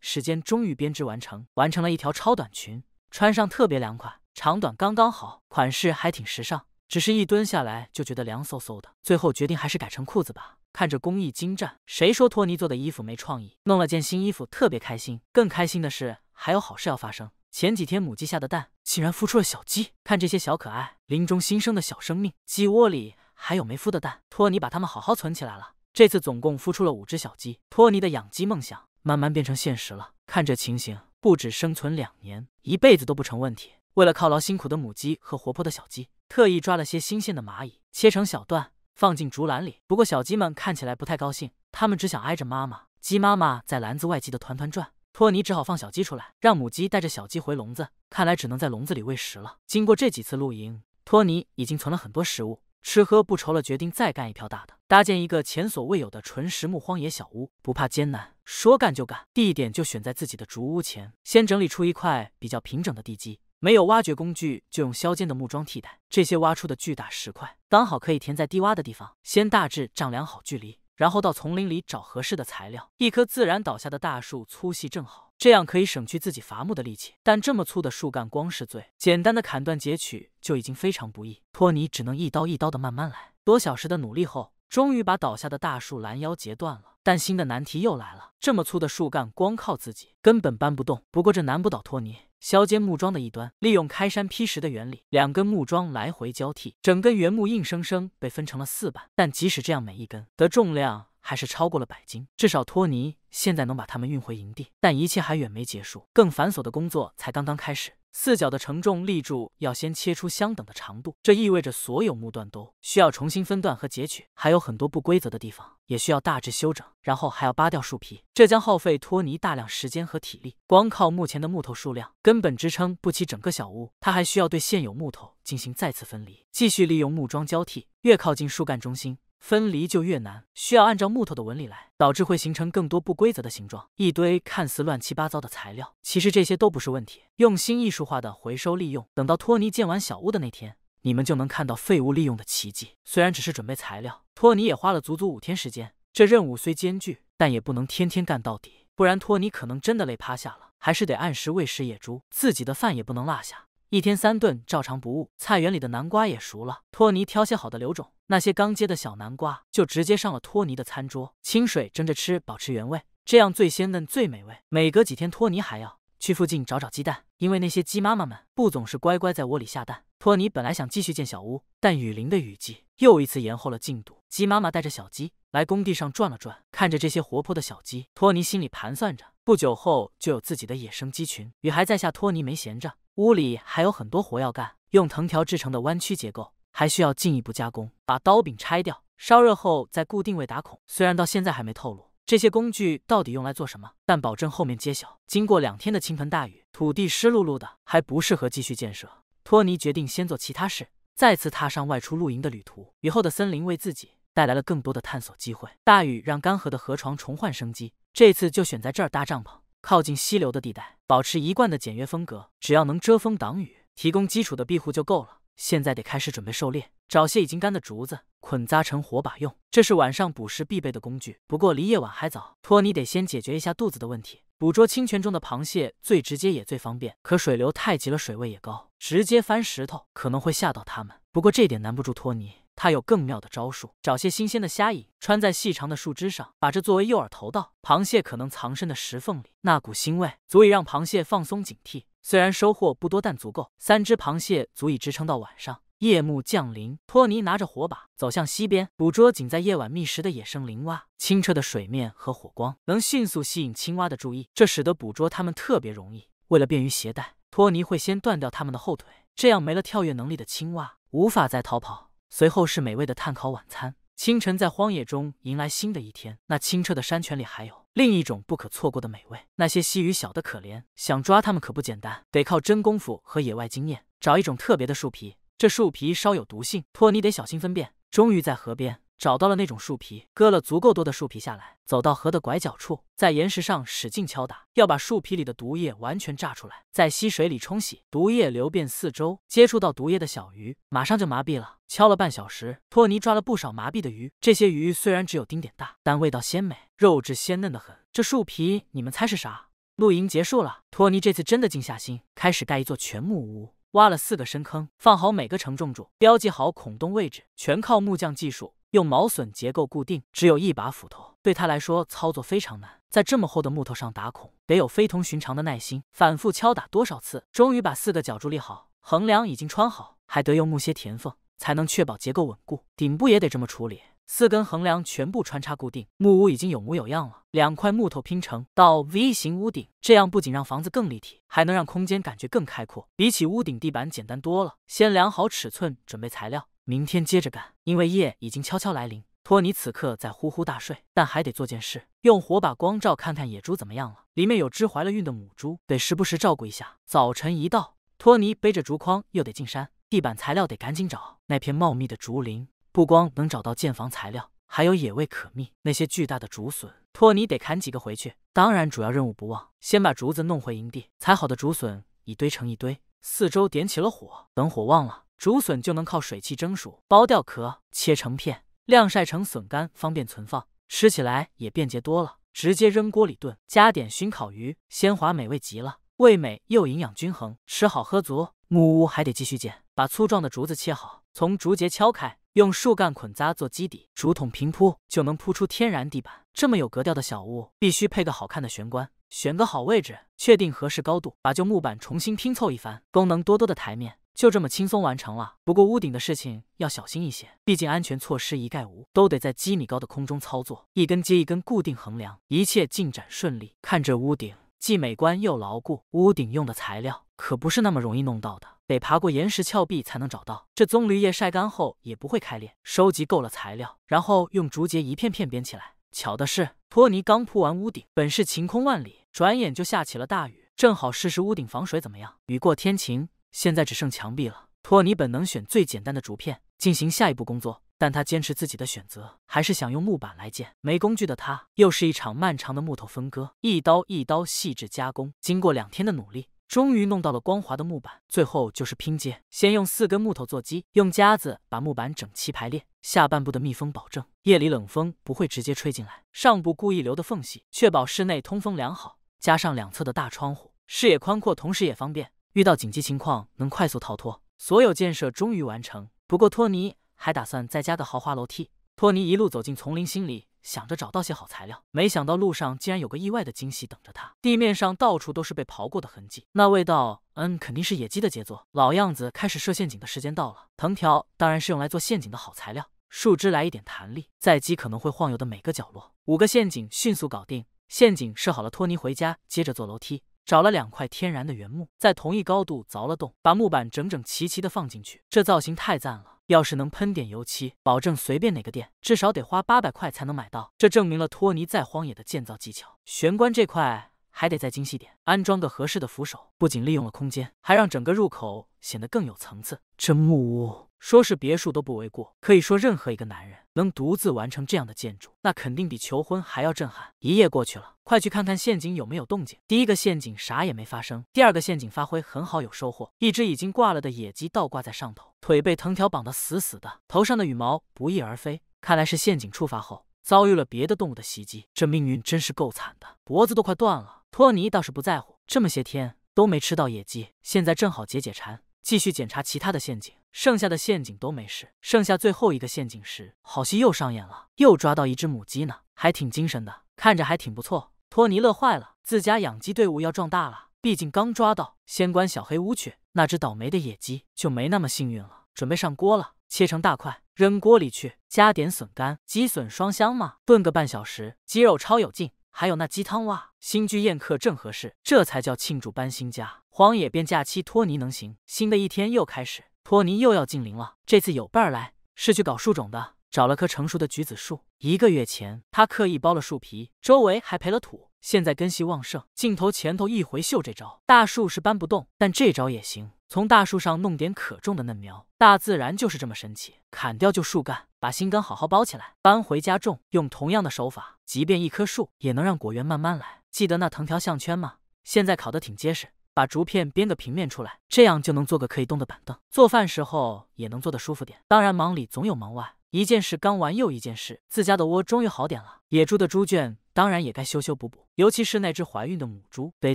时间，终于编织完成，完成了一条超短裙，穿上特别凉快，长短刚刚好，款式还挺时尚。只是一蹲下来就觉得凉飕飕的，最后决定还是改成裤子吧。看着工艺精湛，谁说托尼做的衣服没创意？弄了件新衣服，特别开心。更开心的是，还有好事要发生。前几天母鸡下的蛋，竟然孵出了小鸡。看这些小可爱，林中新生的小生命。鸡窝里还有没孵的蛋，托尼把它们好好存起来了。这次总共孵出了五只小鸡，托尼的养鸡梦想慢慢变成现实了。看这情形，不止生存两年，一辈子都不成问题。为了犒劳辛苦的母鸡和活泼的小鸡，特意抓了些新鲜的蚂蚁，切成小段。放进竹篮里，不过小鸡们看起来不太高兴，它们只想挨着妈妈。鸡妈妈在篮子外急得团团转，托尼只好放小鸡出来，让母鸡带着小鸡回笼子。看来只能在笼子里喂食了。经过这几次露营，托尼已经存了很多食物，吃喝不愁了，决定再干一票大的，搭建一个前所未有的纯实木荒野小屋，不怕艰难，说干就干。地点就选在自己的竹屋前，先整理出一块比较平整的地基。没有挖掘工具，就用削尖的木桩替代。这些挖出的巨大石块，刚好可以填在低洼的地方。先大致丈量好距离，然后到丛林里找合适的材料。一棵自然倒下的大树，粗细正好，这样可以省去自己伐木的力气。但这么粗的树干，光是最简单的砍断截取就已经非常不易。托尼只能一刀一刀的慢慢来。多小时的努力后，终于把倒下的大树拦腰截断了。但新的难题又来了：这么粗的树干，光靠自己根本搬不动。不过这难不倒托尼。削尖木桩的一端，利用开山劈石的原理，两根木桩来回交替，整根原木硬生生被分成了四半。但即使这样，每一根的重量。还是超过了百斤，至少托尼现在能把它们运回营地，但一切还远没结束，更繁琐的工作才刚刚开始。四角的承重立柱要先切出相等的长度，这意味着所有木段都需要重新分段和截取，还有很多不规则的地方也需要大致修整，然后还要扒掉树皮，这将耗费托尼大量时间和体力。光靠目前的木头数量根本支撑不起整个小屋，他还需要对现有木头进行再次分离，继续利用木桩交替，越靠近树干中心。分离就越难，需要按照木头的纹理来，导致会形成更多不规则的形状。一堆看似乱七八糟的材料，其实这些都不是问题。用心艺术化的回收利用，等到托尼建完小屋的那天，你们就能看到废物利用的奇迹。虽然只是准备材料，托尼也花了足足五天时间。这任务虽艰巨，但也不能天天干到底，不然托尼可能真的累趴下了。还是得按时喂食野猪，自己的饭也不能落下。一天三顿照常不误，菜园里的南瓜也熟了。托尼挑些好的留种，那些刚结的小南瓜就直接上了托尼的餐桌，清水蒸着吃，保持原味，这样最鲜嫩、最美味。每隔几天，托尼还要去附近找找鸡蛋，因为那些鸡妈妈们不总是乖乖在窝里下蛋。托尼本来想继续建小屋，但雨林的雨季又一次延后了进度。鸡妈妈带着小鸡来工地上转了转，看着这些活泼的小鸡，托尼心里盘算着，不久后就有自己的野生鸡群。雨还在下，托尼没闲着。屋里还有很多活要干，用藤条制成的弯曲结构还需要进一步加工，把刀柄拆掉，烧热后再固定位打孔。虽然到现在还没透露这些工具到底用来做什么，但保证后面揭晓。经过两天的倾盆大雨，土地湿漉漉的，还不适合继续建设。托尼决定先做其他事，再次踏上外出露营的旅途。雨后的森林为自己带来了更多的探索机会。大雨让干涸的河床重焕生机，这次就选在这儿搭帐篷，靠近溪流的地带。保持一贯的简约风格，只要能遮风挡雨，提供基础的庇护就够了。现在得开始准备狩猎，找些已经干的竹子捆扎成火把用，这是晚上捕食必备的工具。不过离夜晚还早，托尼得先解决一下肚子的问题。捕捉清泉中的螃蟹最直接也最方便，可水流太急了，水位也高，直接翻石头可能会吓到它们。不过这点难不住托尼。他有更妙的招数，找些新鲜的虾影穿在细长的树枝上，把这作为诱饵投到螃蟹可能藏身的石缝里。那股腥味足以让螃蟹放松警惕。虽然收获不多，但足够三只螃蟹足以支撑到晚上。夜幕降临，托尼拿着火把走向西边，捕捉仅在夜晚觅食的野生林蛙。清澈的水面和火光能迅速吸引青蛙的注意，这使得捕捉它们特别容易。为了便于携带，托尼会先断掉它们的后腿，这样没了跳跃能力的青蛙无法再逃跑。随后是美味的炭烤晚餐。清晨在荒野中迎来新的一天，那清澈的山泉里还有另一种不可错过的美味。那些溪鱼小的可怜，想抓它们可不简单，得靠真功夫和野外经验。找一种特别的树皮，这树皮稍有毒性，托尼得小心分辨。终于在河边。找到了那种树皮，割了足够多的树皮下来，走到河的拐角处，在岩石上使劲敲打，要把树皮里的毒液完全炸出来，在溪水里冲洗，毒液流遍四周，接触到毒液的小鱼马上就麻痹了。敲了半小时，托尼抓了不少麻痹的鱼。这些鱼虽然只有丁点大，但味道鲜美，肉质鲜嫩的很。这树皮，你们猜是啥？露营结束了，托尼这次真的静下心，开始盖一座全木屋。挖了四个深坑，放好每个承重柱，标记好孔洞位置，全靠木匠技术。用毛榫结构固定，只有一把斧头，对他来说操作非常难。在这么厚的木头上打孔，得有非同寻常的耐心，反复敲打多少次，终于把四个角柱立好。横梁已经穿好，还得用木楔填缝，才能确保结构稳固。顶部也得这么处理，四根横梁全部穿插固定，木屋已经有模有样了。两块木头拼成到 V 型屋顶，这样不仅让房子更立体，还能让空间感觉更开阔。比起屋顶地板简单多了，先量好尺寸，准备材料。明天接着干，因为夜已经悄悄来临。托尼此刻在呼呼大睡，但还得做件事：用火把光照看看野猪怎么样了。里面有只怀了孕的母猪，得时不时照顾一下。早晨一到，托尼背着竹筐又得进山，地板材料得赶紧找。那片茂密的竹林不光能找到建房材料，还有野味可觅。那些巨大的竹笋，托尼得砍几个回去。当然，主要任务不忘，先把竹子弄回营地。采好的竹笋已堆成一堆，四周点起了火，等火旺了。竹笋就能靠水汽蒸熟，剥掉壳，切成片，晾晒成笋干，方便存放，吃起来也便捷多了。直接扔锅里炖，加点熏烤鱼，鲜滑美味极了，味美又营养均衡，吃好喝足。木屋还得继续建，把粗壮的竹子切好，从竹节敲开，用树干捆扎做基底，竹筒平铺就能铺出天然地板。这么有格调的小屋，必须配个好看的玄关，选个好位置，确定合适高度，把旧木板重新拼凑一番，功能多多的台面。就这么轻松完成了。不过屋顶的事情要小心一些，毕竟安全措施一概无，都得在几米高的空中操作，一根接一根固定横梁。一切进展顺利，看这屋顶既美观又牢固。屋顶用的材料可不是那么容易弄到的，得爬过岩石峭壁才能找到。这棕榈叶晒干后也不会开裂。收集够了材料，然后用竹节一片片编起来。巧的是，托尼刚铺完屋顶，本是晴空万里，转眼就下起了大雨，正好试试屋顶防水怎么样。雨过天晴。现在只剩墙壁了。托尼本能选最简单的竹片进行下一步工作，但他坚持自己的选择，还是想用木板来建。没工具的他，又是一场漫长的木头分割，一刀一刀细致加工。经过两天的努力，终于弄到了光滑的木板。最后就是拼接，先用四根木头做基，用夹子把木板整齐排列。下半部的密封，保证夜里冷风不会直接吹进来；上部故意留的缝隙，确保室内通风良好。加上两侧的大窗户，视野宽阔，同时也方便。遇到紧急情况能快速逃脱。所有建设终于完成，不过托尼还打算再加个豪华楼梯。托尼一路走进丛林，心里想着找到些好材料，没想到路上竟然有个意外的惊喜等着他。地面上到处都是被刨过的痕迹，那味道，嗯，肯定是野鸡的杰作。老样子，开始设陷阱的时间到了。藤条当然是用来做陷阱的好材料，树枝来一点弹力，在鸡可能会晃悠的每个角落，五个陷阱迅速搞定。陷阱设好了，托尼回家接着做楼梯。找了两块天然的原木，在同一高度凿了洞，把木板整整齐齐的放进去，这造型太赞了！要是能喷点油漆，保证随便哪个店至少得花八百块才能买到。这证明了托尼在荒野的建造技巧。玄关这块还得再精细点，安装个合适的扶手，不仅利用了空间，还让整个入口显得更有层次。这木屋。说是别墅都不为过，可以说任何一个男人能独自完成这样的建筑，那肯定比求婚还要震撼。一夜过去了，快去看看陷阱有没有动静。第一个陷阱啥也没发生，第二个陷阱发挥很好，有收获，一只已经挂了的野鸡倒挂在上头，腿被藤条绑得死死的，头上的羽毛不翼而飞，看来是陷阱触发后遭遇了别的动物的袭击。这命运真是够惨的，脖子都快断了。托尼倒是不在乎，这么些天都没吃到野鸡，现在正好解解馋，继续检查其他的陷阱。剩下的陷阱都没事，剩下最后一个陷阱时，好戏又上演了，又抓到一只母鸡呢，还挺精神的，看着还挺不错。托尼乐坏了，自家养鸡队伍要壮大了。毕竟刚抓到，先关小黑屋去。那只倒霉的野鸡就没那么幸运了，准备上锅了，切成大块扔锅里去，加点笋干，鸡笋双香嘛。炖个半小时，鸡肉超有劲，还有那鸡汤哇，新居宴客正合适，这才叫庆祝搬新家。荒野变假期，托尼能行。新的一天又开始。托尼又要进林了，这次有伴儿来，是去搞树种的。找了棵成熟的橘子树，一个月前他刻意剥了树皮，周围还培了土，现在根系旺盛。镜头前头一回秀这招，大树是搬不动，但这招也行。从大树上弄点可种的嫩苗，大自然就是这么神奇。砍掉就树干，把新根好好包起来，搬回家种。用同样的手法，即便一棵树也能让果园慢慢来。记得那藤条项圈吗？现在烤得挺结实。把竹片编个平面出来，这样就能做个可以动的板凳。做饭时候也能坐得舒服点。当然忙里总有忙外，一件事刚完又一件事。自家的窝终于好点了，野猪的猪圈当然也该修修补补，尤其是那只怀孕的母猪，得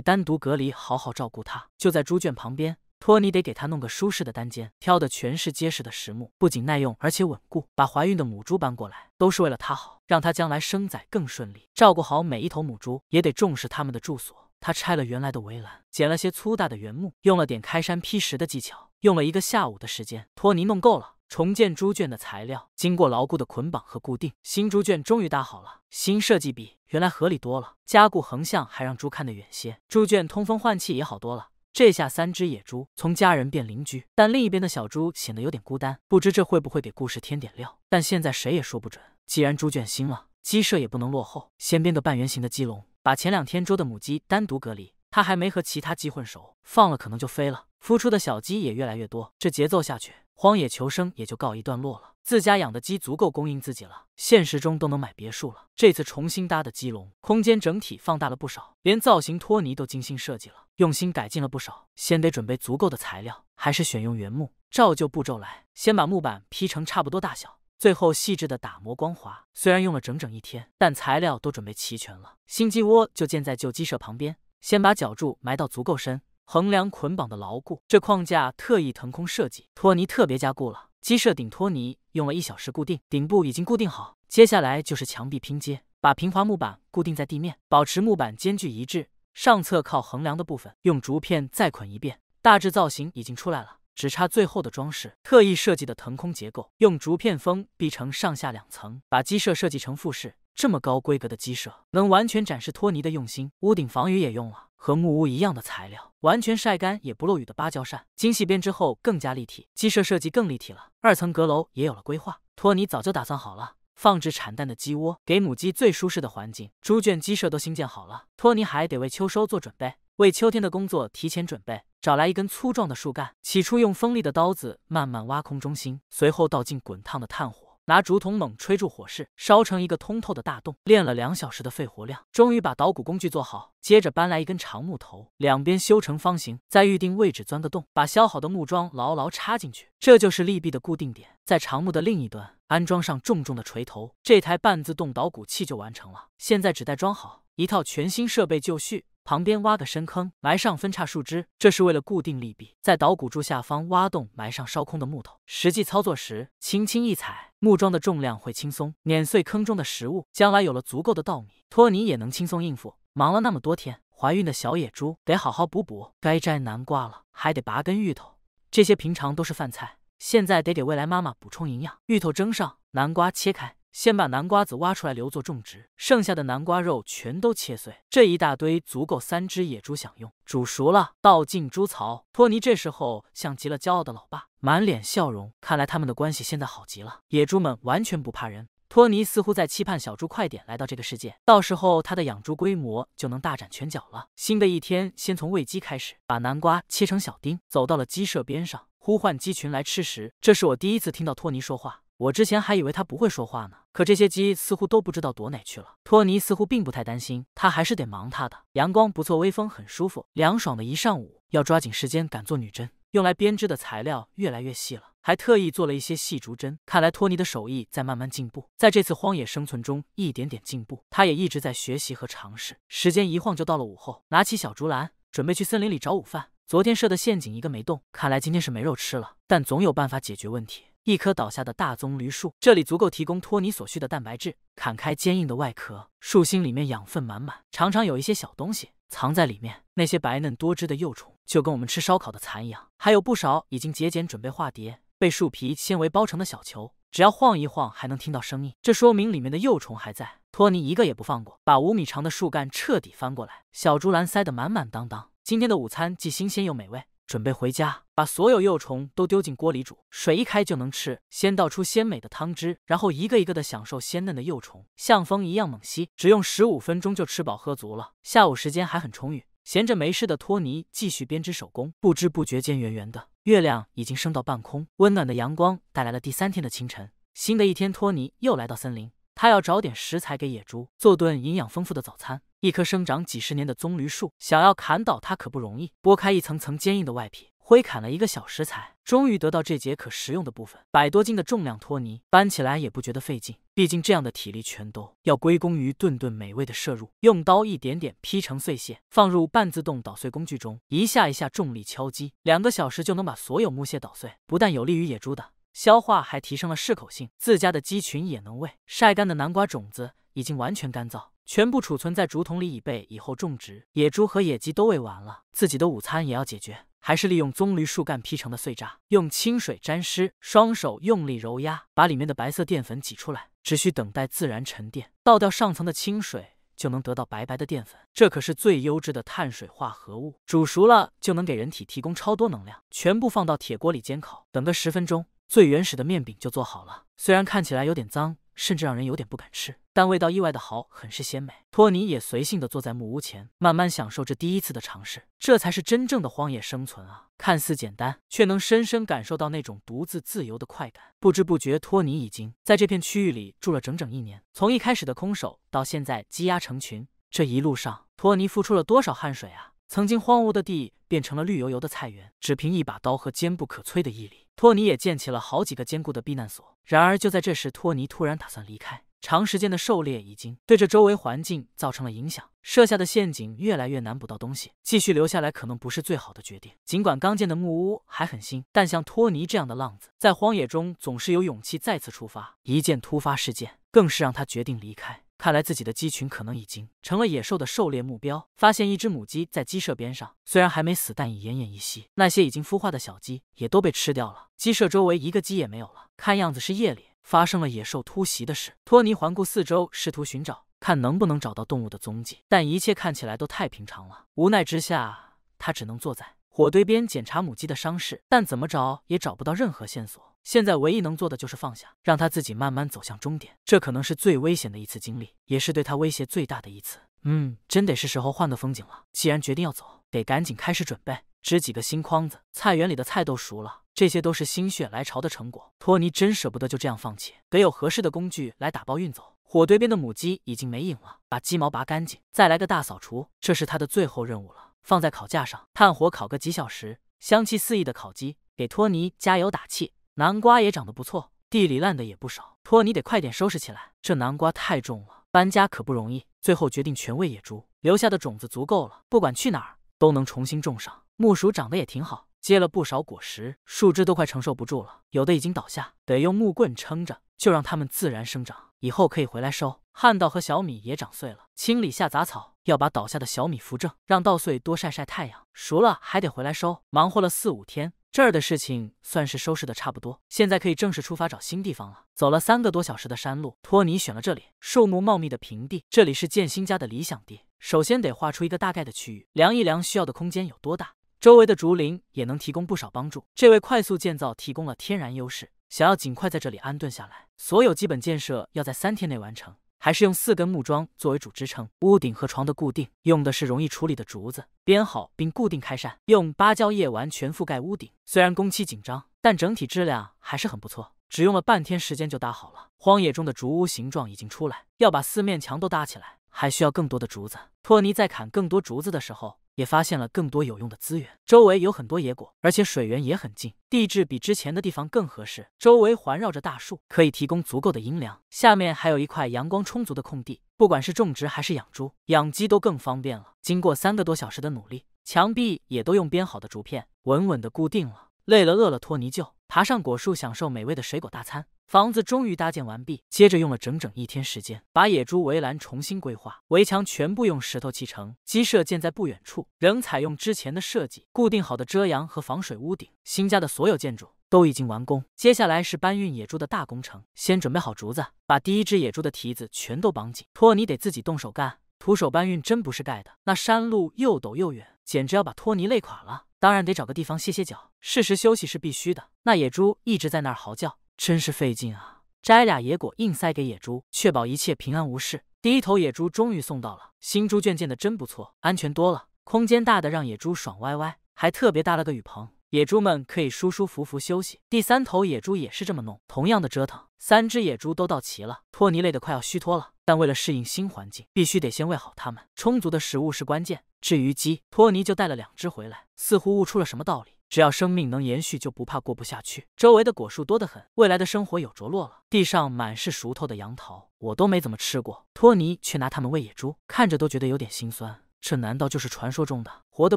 单独隔离，好好照顾它。就在猪圈旁边，托尼得给它弄个舒适的单间，挑的全是结实的实木，不仅耐用，而且稳固。把怀孕的母猪搬过来，都是为了它好，让它将来生崽更顺利。照顾好每一头母猪，也得重视它们的住所。他拆了原来的围栏，捡了些粗大的原木，用了点开山劈石的技巧，用了一个下午的时间，托尼弄够了重建猪圈的材料。经过牢固的捆绑和固定，新猪圈终于搭好了。新设计比原来合理多了，加固横向还让猪看得远些，猪圈通风换气也好多了。这下三只野猪从家人变邻居，但另一边的小猪显得有点孤单，不知这会不会给故事添点料？但现在谁也说不准。既然猪圈新了，鸡舍也不能落后，先编个半圆形的鸡笼。把前两天捉的母鸡单独隔离，它还没和其他鸡混熟，放了可能就飞了。孵出的小鸡也越来越多，这节奏下去，荒野求生也就告一段落了。自家养的鸡足够供应自己了，现实中都能买别墅了。这次重新搭的鸡笼，空间整体放大了不少，连造型托尼都精心设计了，用心改进了不少。先得准备足够的材料，还是选用原木，照旧步骤来，先把木板劈成差不多大小。最后细致的打磨光滑，虽然用了整整一天，但材料都准备齐全了。新鸡窝就建在旧鸡舍旁边，先把脚柱埋到足够深，横梁捆绑的牢固。这框架特意腾空设计，托尼特别加固了。鸡舍顶托尼用了一小时固定，顶部已经固定好。接下来就是墙壁拼接，把平滑木板固定在地面，保持木板间距一致。上侧靠横梁的部分用竹片再捆一遍，大致造型已经出来了。只差最后的装饰，特意设计的腾空结构，用竹片封闭成上下两层，把鸡舍设计成复式。这么高规格的鸡舍，能完全展示托尼的用心。屋顶防雨也用了和木屋一样的材料，完全晒干也不漏雨的芭蕉扇，精细编织后更加立体。鸡舍设计更立体了，二层阁楼也有了规划。托尼早就打算好了，放置产蛋的鸡窝，给母鸡最舒适的环境。猪圈、鸡舍都新建好了，托尼还得为秋收做准备，为秋天的工作提前准备。找来一根粗壮的树干，起初用锋利的刀子慢慢挖空中心，随后倒进滚烫的炭火，拿竹筒猛吹住火势，烧成一个通透的大洞。练了两小时的肺活量，终于把捣鼓工具做好。接着搬来一根长木头，两边修成方形，在预定位置钻个洞，把削好的木桩牢牢插进去，这就是利弊的固定点。在长木的另一端安装上重重的锤头，这台半自动捣鼓器就完成了。现在只待装好，一套全新设备就绪。旁边挖个深坑，埋上分叉树枝，这是为了固定利弊。在捣鼓柱下方挖洞，埋上烧空的木头。实际操作时，轻轻一踩，木桩的重量会轻松碾碎坑中的食物。将来有了足够的稻米，托尼也能轻松应付。忙了那么多天，怀孕的小野猪得好好补补。该摘南瓜了，还得拔根芋头。这些平常都是饭菜，现在得给未来妈妈补充营养。芋头蒸上，南瓜切开。先把南瓜子挖出来留作种植，剩下的南瓜肉全都切碎，这一大堆足够三只野猪享用。煮熟了，倒进猪槽。托尼这时候像极了骄傲的老爸，满脸笑容。看来他们的关系现在好极了。野猪们完全不怕人，托尼似乎在期盼小猪快点来到这个世界，到时候他的养猪规模就能大展拳脚了。新的一天，先从喂鸡开始，把南瓜切成小丁，走到了鸡舍边上，呼唤鸡群来吃食。这是我第一次听到托尼说话，我之前还以为他不会说话呢。可这些鸡似乎都不知道躲哪去了。托尼似乎并不太担心，他还是得忙他的。阳光不错，微风很舒服，凉爽的一上午，要抓紧时间赶做女针。用来编织的材料越来越细了，还特意做了一些细竹针。看来托尼的手艺在慢慢进步，在这次荒野生存中一点点进步。他也一直在学习和尝试。时间一晃就到了午后，拿起小竹篮，准备去森林里找午饭。昨天设的陷阱一个没动，看来今天是没肉吃了。但总有办法解决问题。一棵倒下的大棕榈树，这里足够提供托尼所需的蛋白质。砍开坚硬的外壳，树心里面养分满满，常常有一些小东西藏在里面。那些白嫩多汁的幼虫，就跟我们吃烧烤的蚕一样。还有不少已经结茧准备化蝶，被树皮纤维包成的小球，只要晃一晃还能听到声音，这说明里面的幼虫还在。托尼一个也不放过，把五米长的树干彻底翻过来，小竹篮塞得满满当当。今天的午餐既新鲜又美味。准备回家，把所有幼虫都丢进锅里煮，水一开就能吃。先倒出鲜美的汤汁，然后一个一个的享受鲜嫩的幼虫，像风一样猛吸，只用十五分钟就吃饱喝足了。下午时间还很充裕，闲着没事的托尼继续编织手工，不知不觉间，圆圆的月亮已经升到半空，温暖的阳光带来了第三天的清晨。新的一天，托尼又来到森林，他要找点食材给野猪做顿营养丰富的早餐。一棵生长几十年的棕榈树，想要砍倒它可不容易。剥开一层层坚硬的外皮，挥砍了一个小时才终于得到这节可食用的部分。百多斤的重量，托尼搬起来也不觉得费劲，毕竟这样的体力全都要归功于顿顿美味的摄入。用刀一点点劈成碎屑，放入半自动捣碎工具中，一下一下重力敲击，两个小时就能把所有木屑捣碎。不但有利于野猪的消化，还提升了适口性，自家的鸡群也能喂。晒干的南瓜种子已经完全干燥。全部储存在竹筒里，以备以后种植。野猪和野鸡都喂完了，自己的午餐也要解决，还是利用棕榈树干劈成的碎渣，用清水沾湿，双手用力揉压，把里面的白色淀粉挤出来，只需等待自然沉淀，倒掉上层的清水，就能得到白白的淀粉。这可是最优质的碳水化合物，煮熟了就能给人体提供超多能量。全部放到铁锅里煎烤，等个十分钟，最原始的面饼就做好了。虽然看起来有点脏。甚至让人有点不敢吃，但味道意外的好，很是鲜美。托尼也随性的坐在木屋前，慢慢享受这第一次的尝试。这才是真正的荒野生存啊！看似简单，却能深深感受到那种独自自由的快感。不知不觉，托尼已经在这片区域里住了整整一年。从一开始的空手，到现在积压成群，这一路上，托尼付出了多少汗水啊！曾经荒芜的地变成了绿油油的菜园，只凭一把刀和坚不可摧的毅力。托尼也建起了好几个坚固的避难所。然而，就在这时，托尼突然打算离开。长时间的狩猎已经对这周围环境造成了影响，设下的陷阱越来越难捕到东西。继续留下来可能不是最好的决定。尽管刚建的木屋还很新，但像托尼这样的浪子，在荒野中总是有勇气再次出发。一件突发事件更是让他决定离开。看来自己的鸡群可能已经成了野兽的狩猎目标。发现一只母鸡在鸡舍边上，虽然还没死，但已奄奄一息。那些已经孵化的小鸡也都被吃掉了。鸡舍周围一个鸡也没有了。看样子是夜里发生了野兽突袭的事。托尼环顾四周，试图寻找，看能不能找到动物的踪迹。但一切看起来都太平常了。无奈之下，他只能坐在火堆边检查母鸡的伤势，但怎么找也找不到任何线索。现在唯一能做的就是放下，让他自己慢慢走向终点。这可能是最危险的一次经历，也是对他威胁最大的一次。嗯，真得是时候换个风景了。既然决定要走，得赶紧开始准备，支几个新筐子。菜园里的菜都熟了，这些都是心血来潮的成果。托尼真舍不得就这样放弃，得有合适的工具来打包运走。火堆边的母鸡已经没影了，把鸡毛拔干净，再来个大扫除，这是他的最后任务了。放在烤架上，炭火烤个几小时，香气四溢的烤鸡给托尼加油打气。南瓜也长得不错，地里烂的也不少，托你得快点收拾起来。这南瓜太重了，搬家可不容易。最后决定全喂野猪，留下的种子足够了，不管去哪儿都能重新种上。木薯长得也挺好，结了不少果实，树枝都快承受不住了，有的已经倒下，得用木棍撑着。就让它们自然生长，以后可以回来收。旱稻和小米也长穗了，清理下杂草，要把倒下的小米扶正，让稻穗多晒晒太阳。熟了还得回来收。忙活了四五天，这儿的事情算是收拾的差不多，现在可以正式出发找新地方了。走了三个多小时的山路，托尼选了这里树木茂密的平地，这里是建新家的理想地。首先得画出一个大概的区域，量一量需要的空间有多大。周围的竹林也能提供不少帮助，这为快速建造提供了天然优势。想要尽快在这里安顿下来，所有基本建设要在三天内完成。还是用四根木桩作为主支撑，屋顶和床的固定用的是容易处理的竹子，编好并固定。开扇用芭蕉叶完全覆盖屋顶。虽然工期紧张，但整体质量还是很不错，只用了半天时间就搭好了。荒野中的竹屋形状已经出来，要把四面墙都搭起来，还需要更多的竹子。托尼在砍更多竹子的时候。也发现了更多有用的资源，周围有很多野果，而且水源也很近，地质比之前的地方更合适。周围环绕着大树，可以提供足够的阴凉，下面还有一块阳光充足的空地，不管是种植还是养猪、养鸡都更方便了。经过三个多小时的努力，墙壁也都用编好的竹片稳稳地固定了。累了饿了，托尼就爬上果树，享受美味的水果大餐。房子终于搭建完毕，接着用了整整一天时间，把野猪围栏重新规划，围墙全部用石头砌成，鸡舍建在不远处，仍采用之前的设计，固定好的遮阳和防水屋顶。新家的所有建筑都已经完工，接下来是搬运野猪的大工程。先准备好竹子，把第一只野猪的蹄子全都绑紧。托尼得自己动手干，徒手搬运真不是盖的。那山路又陡又远，简直要把托尼累垮了。当然得找个地方歇歇脚，适时休息是必须的。那野猪一直在那儿嚎叫，真是费劲啊！摘俩野果硬塞给野猪，确保一切平安无事。第一头野猪终于送到了，新猪圈建的真不错，安全多了，空间大的让野猪爽歪歪，还特别搭了个雨棚。野猪们可以舒舒服服休息，第三头野猪也是这么弄，同样的折腾，三只野猪都到齐了。托尼累得快要虚脱了，但为了适应新环境，必须得先喂好它们，充足的食物是关键。至于鸡，托尼就带了两只回来，似乎悟出了什么道理，只要生命能延续，就不怕过不下去。周围的果树多得很，未来的生活有着落了。地上满是熟透的杨桃，我都没怎么吃过，托尼却拿它们喂野猪，看着都觉得有点心酸。这难道就是传说中的活的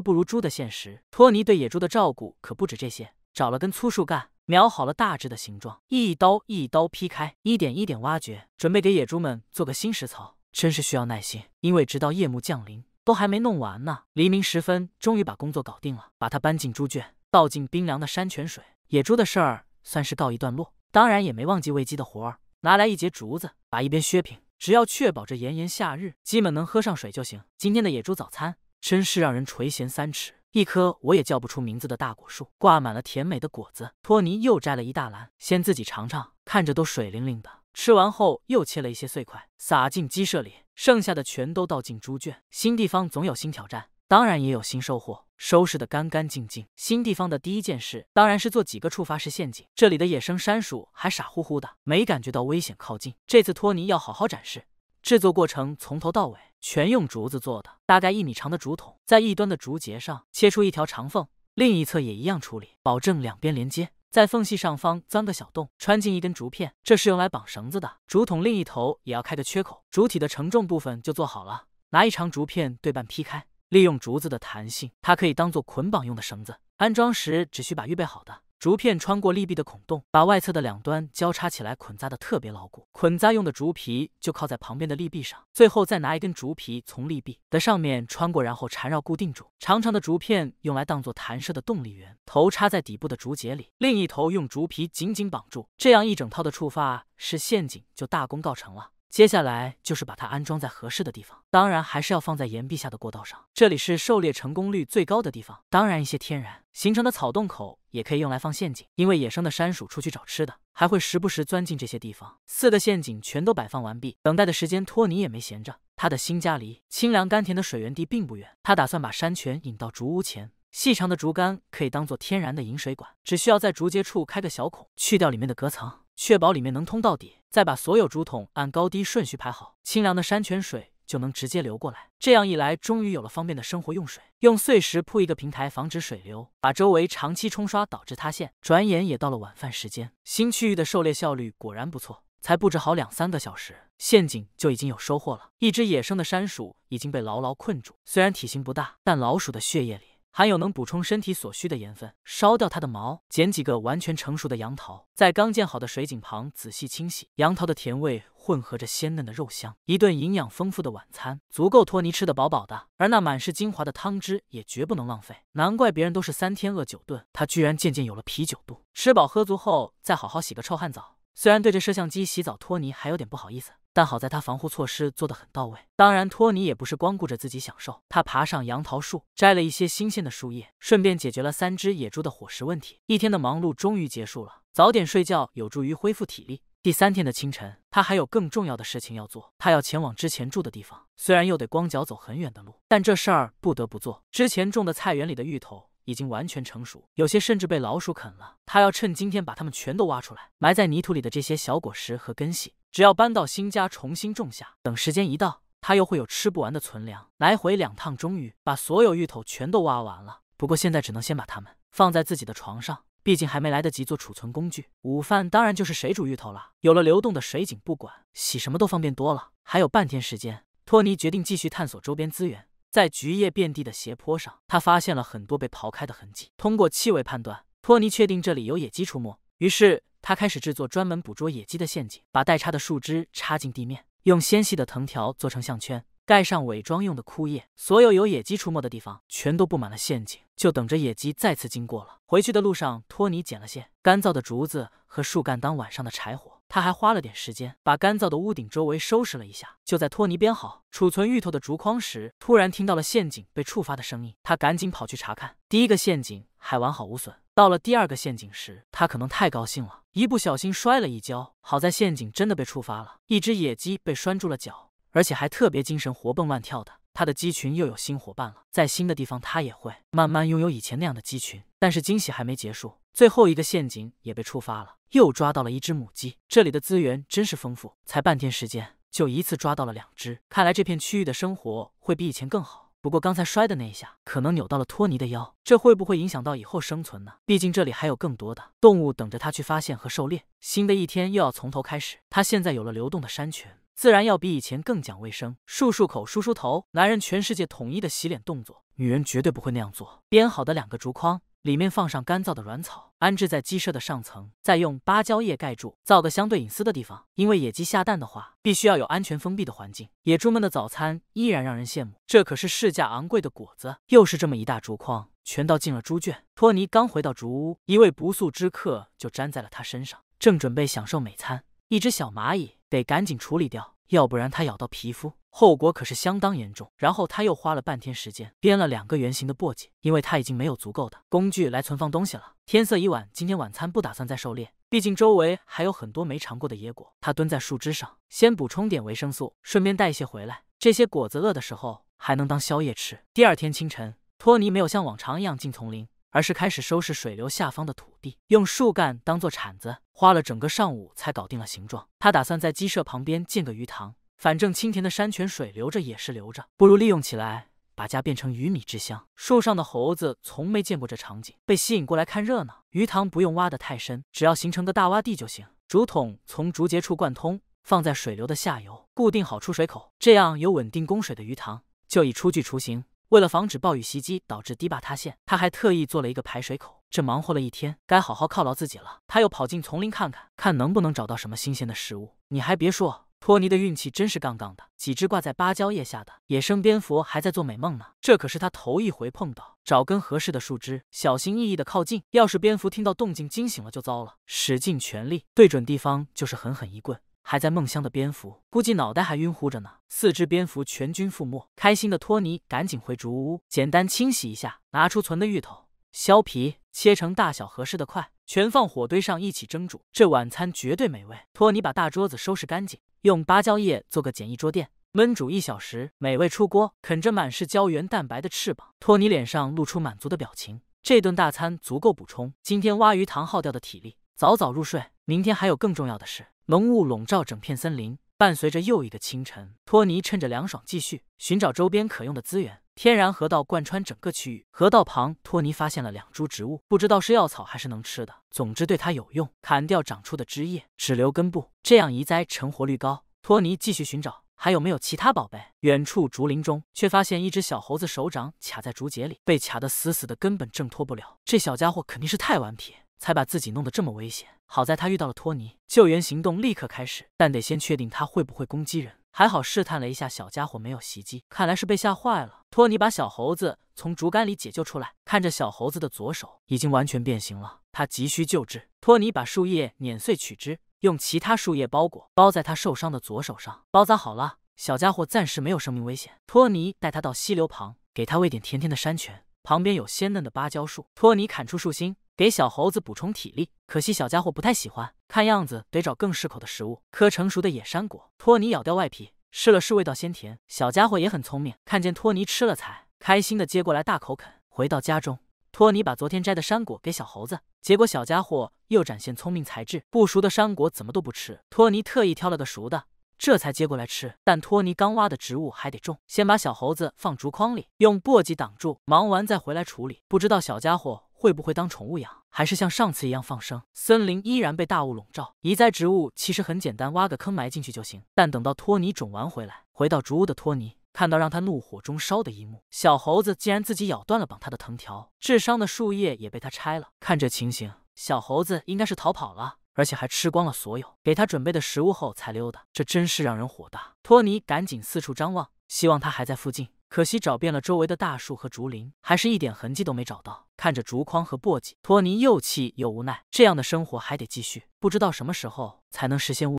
不如猪的现实？托尼对野猪的照顾可不止这些，找了根粗树干，描好了大致的形状，一刀一刀劈开，一点一点挖掘，准备给野猪们做个新食槽。真是需要耐心，因为直到夜幕降临都还没弄完呢。黎明时分，终于把工作搞定了，把它搬进猪圈，倒进冰凉的山泉水，野猪的事儿算是告一段落。当然也没忘记喂鸡的活儿，拿来一截竹子，把一边削平。只要确保这炎炎夏日基本能喝上水就行。今天的野猪早餐真是让人垂涎三尺。一棵我也叫不出名字的大果树挂满了甜美的果子，托尼又摘了一大篮，先自己尝尝，看着都水灵灵的。吃完后又切了一些碎块，撒进鸡舍里，剩下的全都倒进猪圈。新地方总有新挑战，当然也有新收获。收拾得干干净净。新地方的第一件事，当然是做几个触发式陷阱。这里的野生山鼠还傻乎乎的，没感觉到危险靠近。这次托尼要好好展示制作过程，从头到尾全用竹子做的，大概一米长的竹筒，在一端的竹节上切出一条长缝，另一侧也一样处理，保证两边连接。在缝隙上方钻个小洞，穿进一根竹片，这是用来绑绳子的。竹筒另一头也要开个缺口，主体的承重部分就做好了。拿一长竹片对半劈开。利用竹子的弹性，它可以当做捆绑用的绳子。安装时只需把预备好的竹片穿过立弊的孔洞，把外侧的两端交叉起来捆扎的特别牢固。捆扎用的竹皮就靠在旁边的立弊上，最后再拿一根竹皮从立弊的上面穿过，然后缠绕固定住。长长的竹片用来当做弹射的动力源，头插在底部的竹节里，另一头用竹皮紧紧绑住。这样一整套的触发式陷阱就大功告成了。接下来就是把它安装在合适的地方，当然还是要放在岩壁下的过道上，这里是狩猎成功率最高的地方。当然，一些天然形成的草洞口也可以用来放陷阱，因为野生的山鼠出去找吃的，还会时不时钻进这些地方。四个陷阱全都摆放完毕，等待的时间，托尼也没闲着。他的新家离清凉甘甜的水源地并不远，他打算把山泉引到竹屋前，细长的竹竿可以当做天然的饮水管，只需要在竹节处开个小孔，去掉里面的隔层。确保里面能通到底，再把所有竹筒按高低顺序排好，清凉的山泉水就能直接流过来。这样一来，终于有了方便的生活用水。用碎石铺一个平台，防止水流把周围长期冲刷导致塌陷。转眼也到了晚饭时间，新区域的狩猎效率果然不错，才布置好两三个小时，陷阱就已经有收获了。一只野生的山鼠已经被牢牢困住，虽然体型不大，但老鼠的血液里。含有能补充身体所需的盐分。烧掉它的毛，捡几个完全成熟的杨桃，在刚建好的水井旁仔细清洗。杨桃的甜味混合着鲜嫩的肉香，一顿营养丰富的晚餐足够托尼吃得饱饱的。而那满是精华的汤汁也绝不能浪费。难怪别人都是三天饿九顿，他居然渐渐有了啤酒肚。吃饱喝足后再好好洗个臭汗澡。虽然对着摄像机洗澡，托尼还有点不好意思。但好在他防护措施做得很到位，当然托尼也不是光顾着自己享受，他爬上杨桃树摘了一些新鲜的树叶，顺便解决了三只野猪的伙食问题。一天的忙碌终于结束了，早点睡觉有助于恢复体力。第三天的清晨，他还有更重要的事情要做，他要前往之前住的地方，虽然又得光脚走很远的路，但这事儿不得不做。之前种的菜园里的芋头已经完全成熟，有些甚至被老鼠啃了，他要趁今天把它们全都挖出来，埋在泥土里的这些小果实和根系。只要搬到新家重新种下，等时间一到，他又会有吃不完的存粮。来回两趟，终于把所有芋头全都挖完了。不过现在只能先把它们放在自己的床上，毕竟还没来得及做储存工具。午饭当然就是水煮芋头了。有了流动的水井，不管洗什么都方便多了。还有半天时间，托尼决定继续探索周边资源。在菊叶遍地的斜坡上，他发现了很多被刨开的痕迹。通过气味判断，托尼确定这里有野鸡出没，于是。他开始制作专门捕捉野鸡的陷阱，把带叉的树枝插进地面，用纤细的藤条做成项圈，盖上伪装用的枯叶。所有有野鸡出没的地方，全都布满了陷阱，就等着野鸡再次经过了。回去的路上，托尼捡了些干燥的竹子和树干当晚上的柴火。他还花了点时间把干燥的屋顶周围收拾了一下。就在托尼编好储存芋头的竹筐时，突然听到了陷阱被触发的声音。他赶紧跑去查看，第一个陷阱还完好无损。到了第二个陷阱时，他可能太高兴了。一不小心摔了一跤，好在陷阱真的被触发了，一只野鸡被拴住了脚，而且还特别精神，活蹦乱跳的。他的鸡群又有新伙伴了，在新的地方，他也会慢慢拥有以前那样的鸡群。但是惊喜还没结束，最后一个陷阱也被触发了，又抓到了一只母鸡。这里的资源真是丰富，才半天时间就一次抓到了两只，看来这片区域的生活会比以前更好。不过刚才摔的那一下，可能扭到了托尼的腰，这会不会影响到以后生存呢？毕竟这里还有更多的动物等着他去发现和狩猎。新的一天又要从头开始，他现在有了流动的山泉，自然要比以前更讲卫生，漱漱口，梳梳头，男人全世界统一的洗脸动作，女人绝对不会那样做。编好的两个竹筐。里面放上干燥的软草，安置在鸡舍的上层，再用芭蕉叶盖住，造个相对隐私的地方。因为野鸡下蛋的话，必须要有安全封闭的环境。野猪们的早餐依然让人羡慕，这可是市价昂贵的果子。又是这么一大竹筐，全倒进了猪圈。托尼刚回到竹屋，一位不速之客就粘在了他身上，正准备享受美餐。一只小蚂蚁，得赶紧处理掉。要不然它咬到皮肤，后果可是相当严重。然后他又花了半天时间编了两个圆形的簸箕，因为他已经没有足够的工具来存放东西了。天色已晚，今天晚餐不打算再狩猎，毕竟周围还有很多没尝过的野果。他蹲在树枝上，先补充点维生素，顺便带一些回来。这些果子饿的时候还能当宵夜吃。第二天清晨，托尼没有像往常一样进丛林。而是开始收拾水流下方的土地，用树干当做铲子，花了整个上午才搞定了形状。他打算在鸡舍旁边建个鱼塘，反正清甜的山泉水流着也是流着，不如利用起来，把家变成鱼米之乡。树上的猴子从没见过这场景，被吸引过来看热闹。鱼塘不用挖得太深，只要形成个大洼地就行。竹筒从竹节处贯通，放在水流的下游，固定好出水口，这样有稳定供水的鱼塘就已初具雏形。为了防止暴雨袭击导致堤坝塌陷，他还特意做了一个排水口。这忙活了一天，该好好犒劳自己了。他又跑进丛林看看，看能不能找到什么新鲜的食物。你还别说，托尼的运气真是杠杠的。几只挂在芭蕉叶下的野生蝙蝠还在做美梦呢，这可是他头一回碰到。找根合适的树枝，小心翼翼地靠近。要是蝙蝠听到动静惊醒了，就糟了。使尽全力，对准地方，就是狠狠一棍。还在梦乡的蝙蝠，估计脑袋还晕乎着呢。四只蝙蝠全军覆没，开心的托尼赶紧回竹屋，简单清洗一下，拿出存的芋头，削皮切成大小合适的块，全放火堆上一起蒸煮。这晚餐绝对美味。托尼把大桌子收拾干净，用芭蕉叶做个简易桌垫，焖煮一小时，美味出锅。啃着满是胶原蛋白的翅膀，托尼脸上露出满足的表情。这顿大餐足够补充今天挖鱼塘耗掉的体力。早早入睡，明天还有更重要的事。浓雾笼罩整片森林，伴随着又一个清晨，托尼趁着凉爽继续寻找周边可用的资源。天然河道贯穿整个区域，河道旁托尼发现了两株植物，不知道是药草还是能吃的，总之对他有用。砍掉长出的枝叶，只留根部，这样移栽成活率高。托尼继续寻找，还有没有其他宝贝？远处竹林中，却发现一只小猴子手掌卡在竹节里，被卡得死死的，根本挣脱不了。这小家伙肯定是太顽皮。才把自己弄得这么危险。好在他遇到了托尼，救援行动立刻开始，但得先确定他会不会攻击人。还好试探了一下，小家伙没有袭击，看来是被吓坏了。托尼把小猴子从竹竿里解救出来，看着小猴子的左手已经完全变形了，他急需救治。托尼把树叶碾碎取汁，用其他树叶包裹包在他受伤的左手上，包扎好了，小家伙暂时没有生命危险。托尼带他到溪流旁，给他喂点甜甜的山泉。旁边有鲜嫩的芭蕉树，托尼砍出树心，给小猴子补充体力。可惜小家伙不太喜欢，看样子得找更适口的食物。颗成熟的野山果，托尼咬掉外皮，试了试味道鲜甜。小家伙也很聪明，看见托尼吃了才开心的接过来大口啃。回到家中，托尼把昨天摘的山果给小猴子，结果小家伙又展现聪明才智，不熟的山果怎么都不吃。托尼特意挑了个熟的。这才接过来吃，但托尼刚挖的植物还得种，先把小猴子放竹筐里，用簸箕挡住，忙完再回来处理。不知道小家伙会不会当宠物养，还是像上次一样放生？森林依然被大雾笼罩，移栽植物其实很简单，挖个坑埋进去就行。但等到托尼种完回来，回到竹屋的托尼看到让他怒火中烧的一幕：小猴子竟然自己咬断了绑他的藤条，智商的树叶也被他拆了。看这情形，小猴子应该是逃跑了。而且还吃光了所有给他准备的食物后才溜的，这真是让人火大。托尼赶紧四处张望，希望他还在附近，可惜找遍了周围的大树和竹林，还是一点痕迹都没找到。看着竹筐和簸箕，托尼又气又无奈，这样的生活还得继续，不知道什么时候才能实现。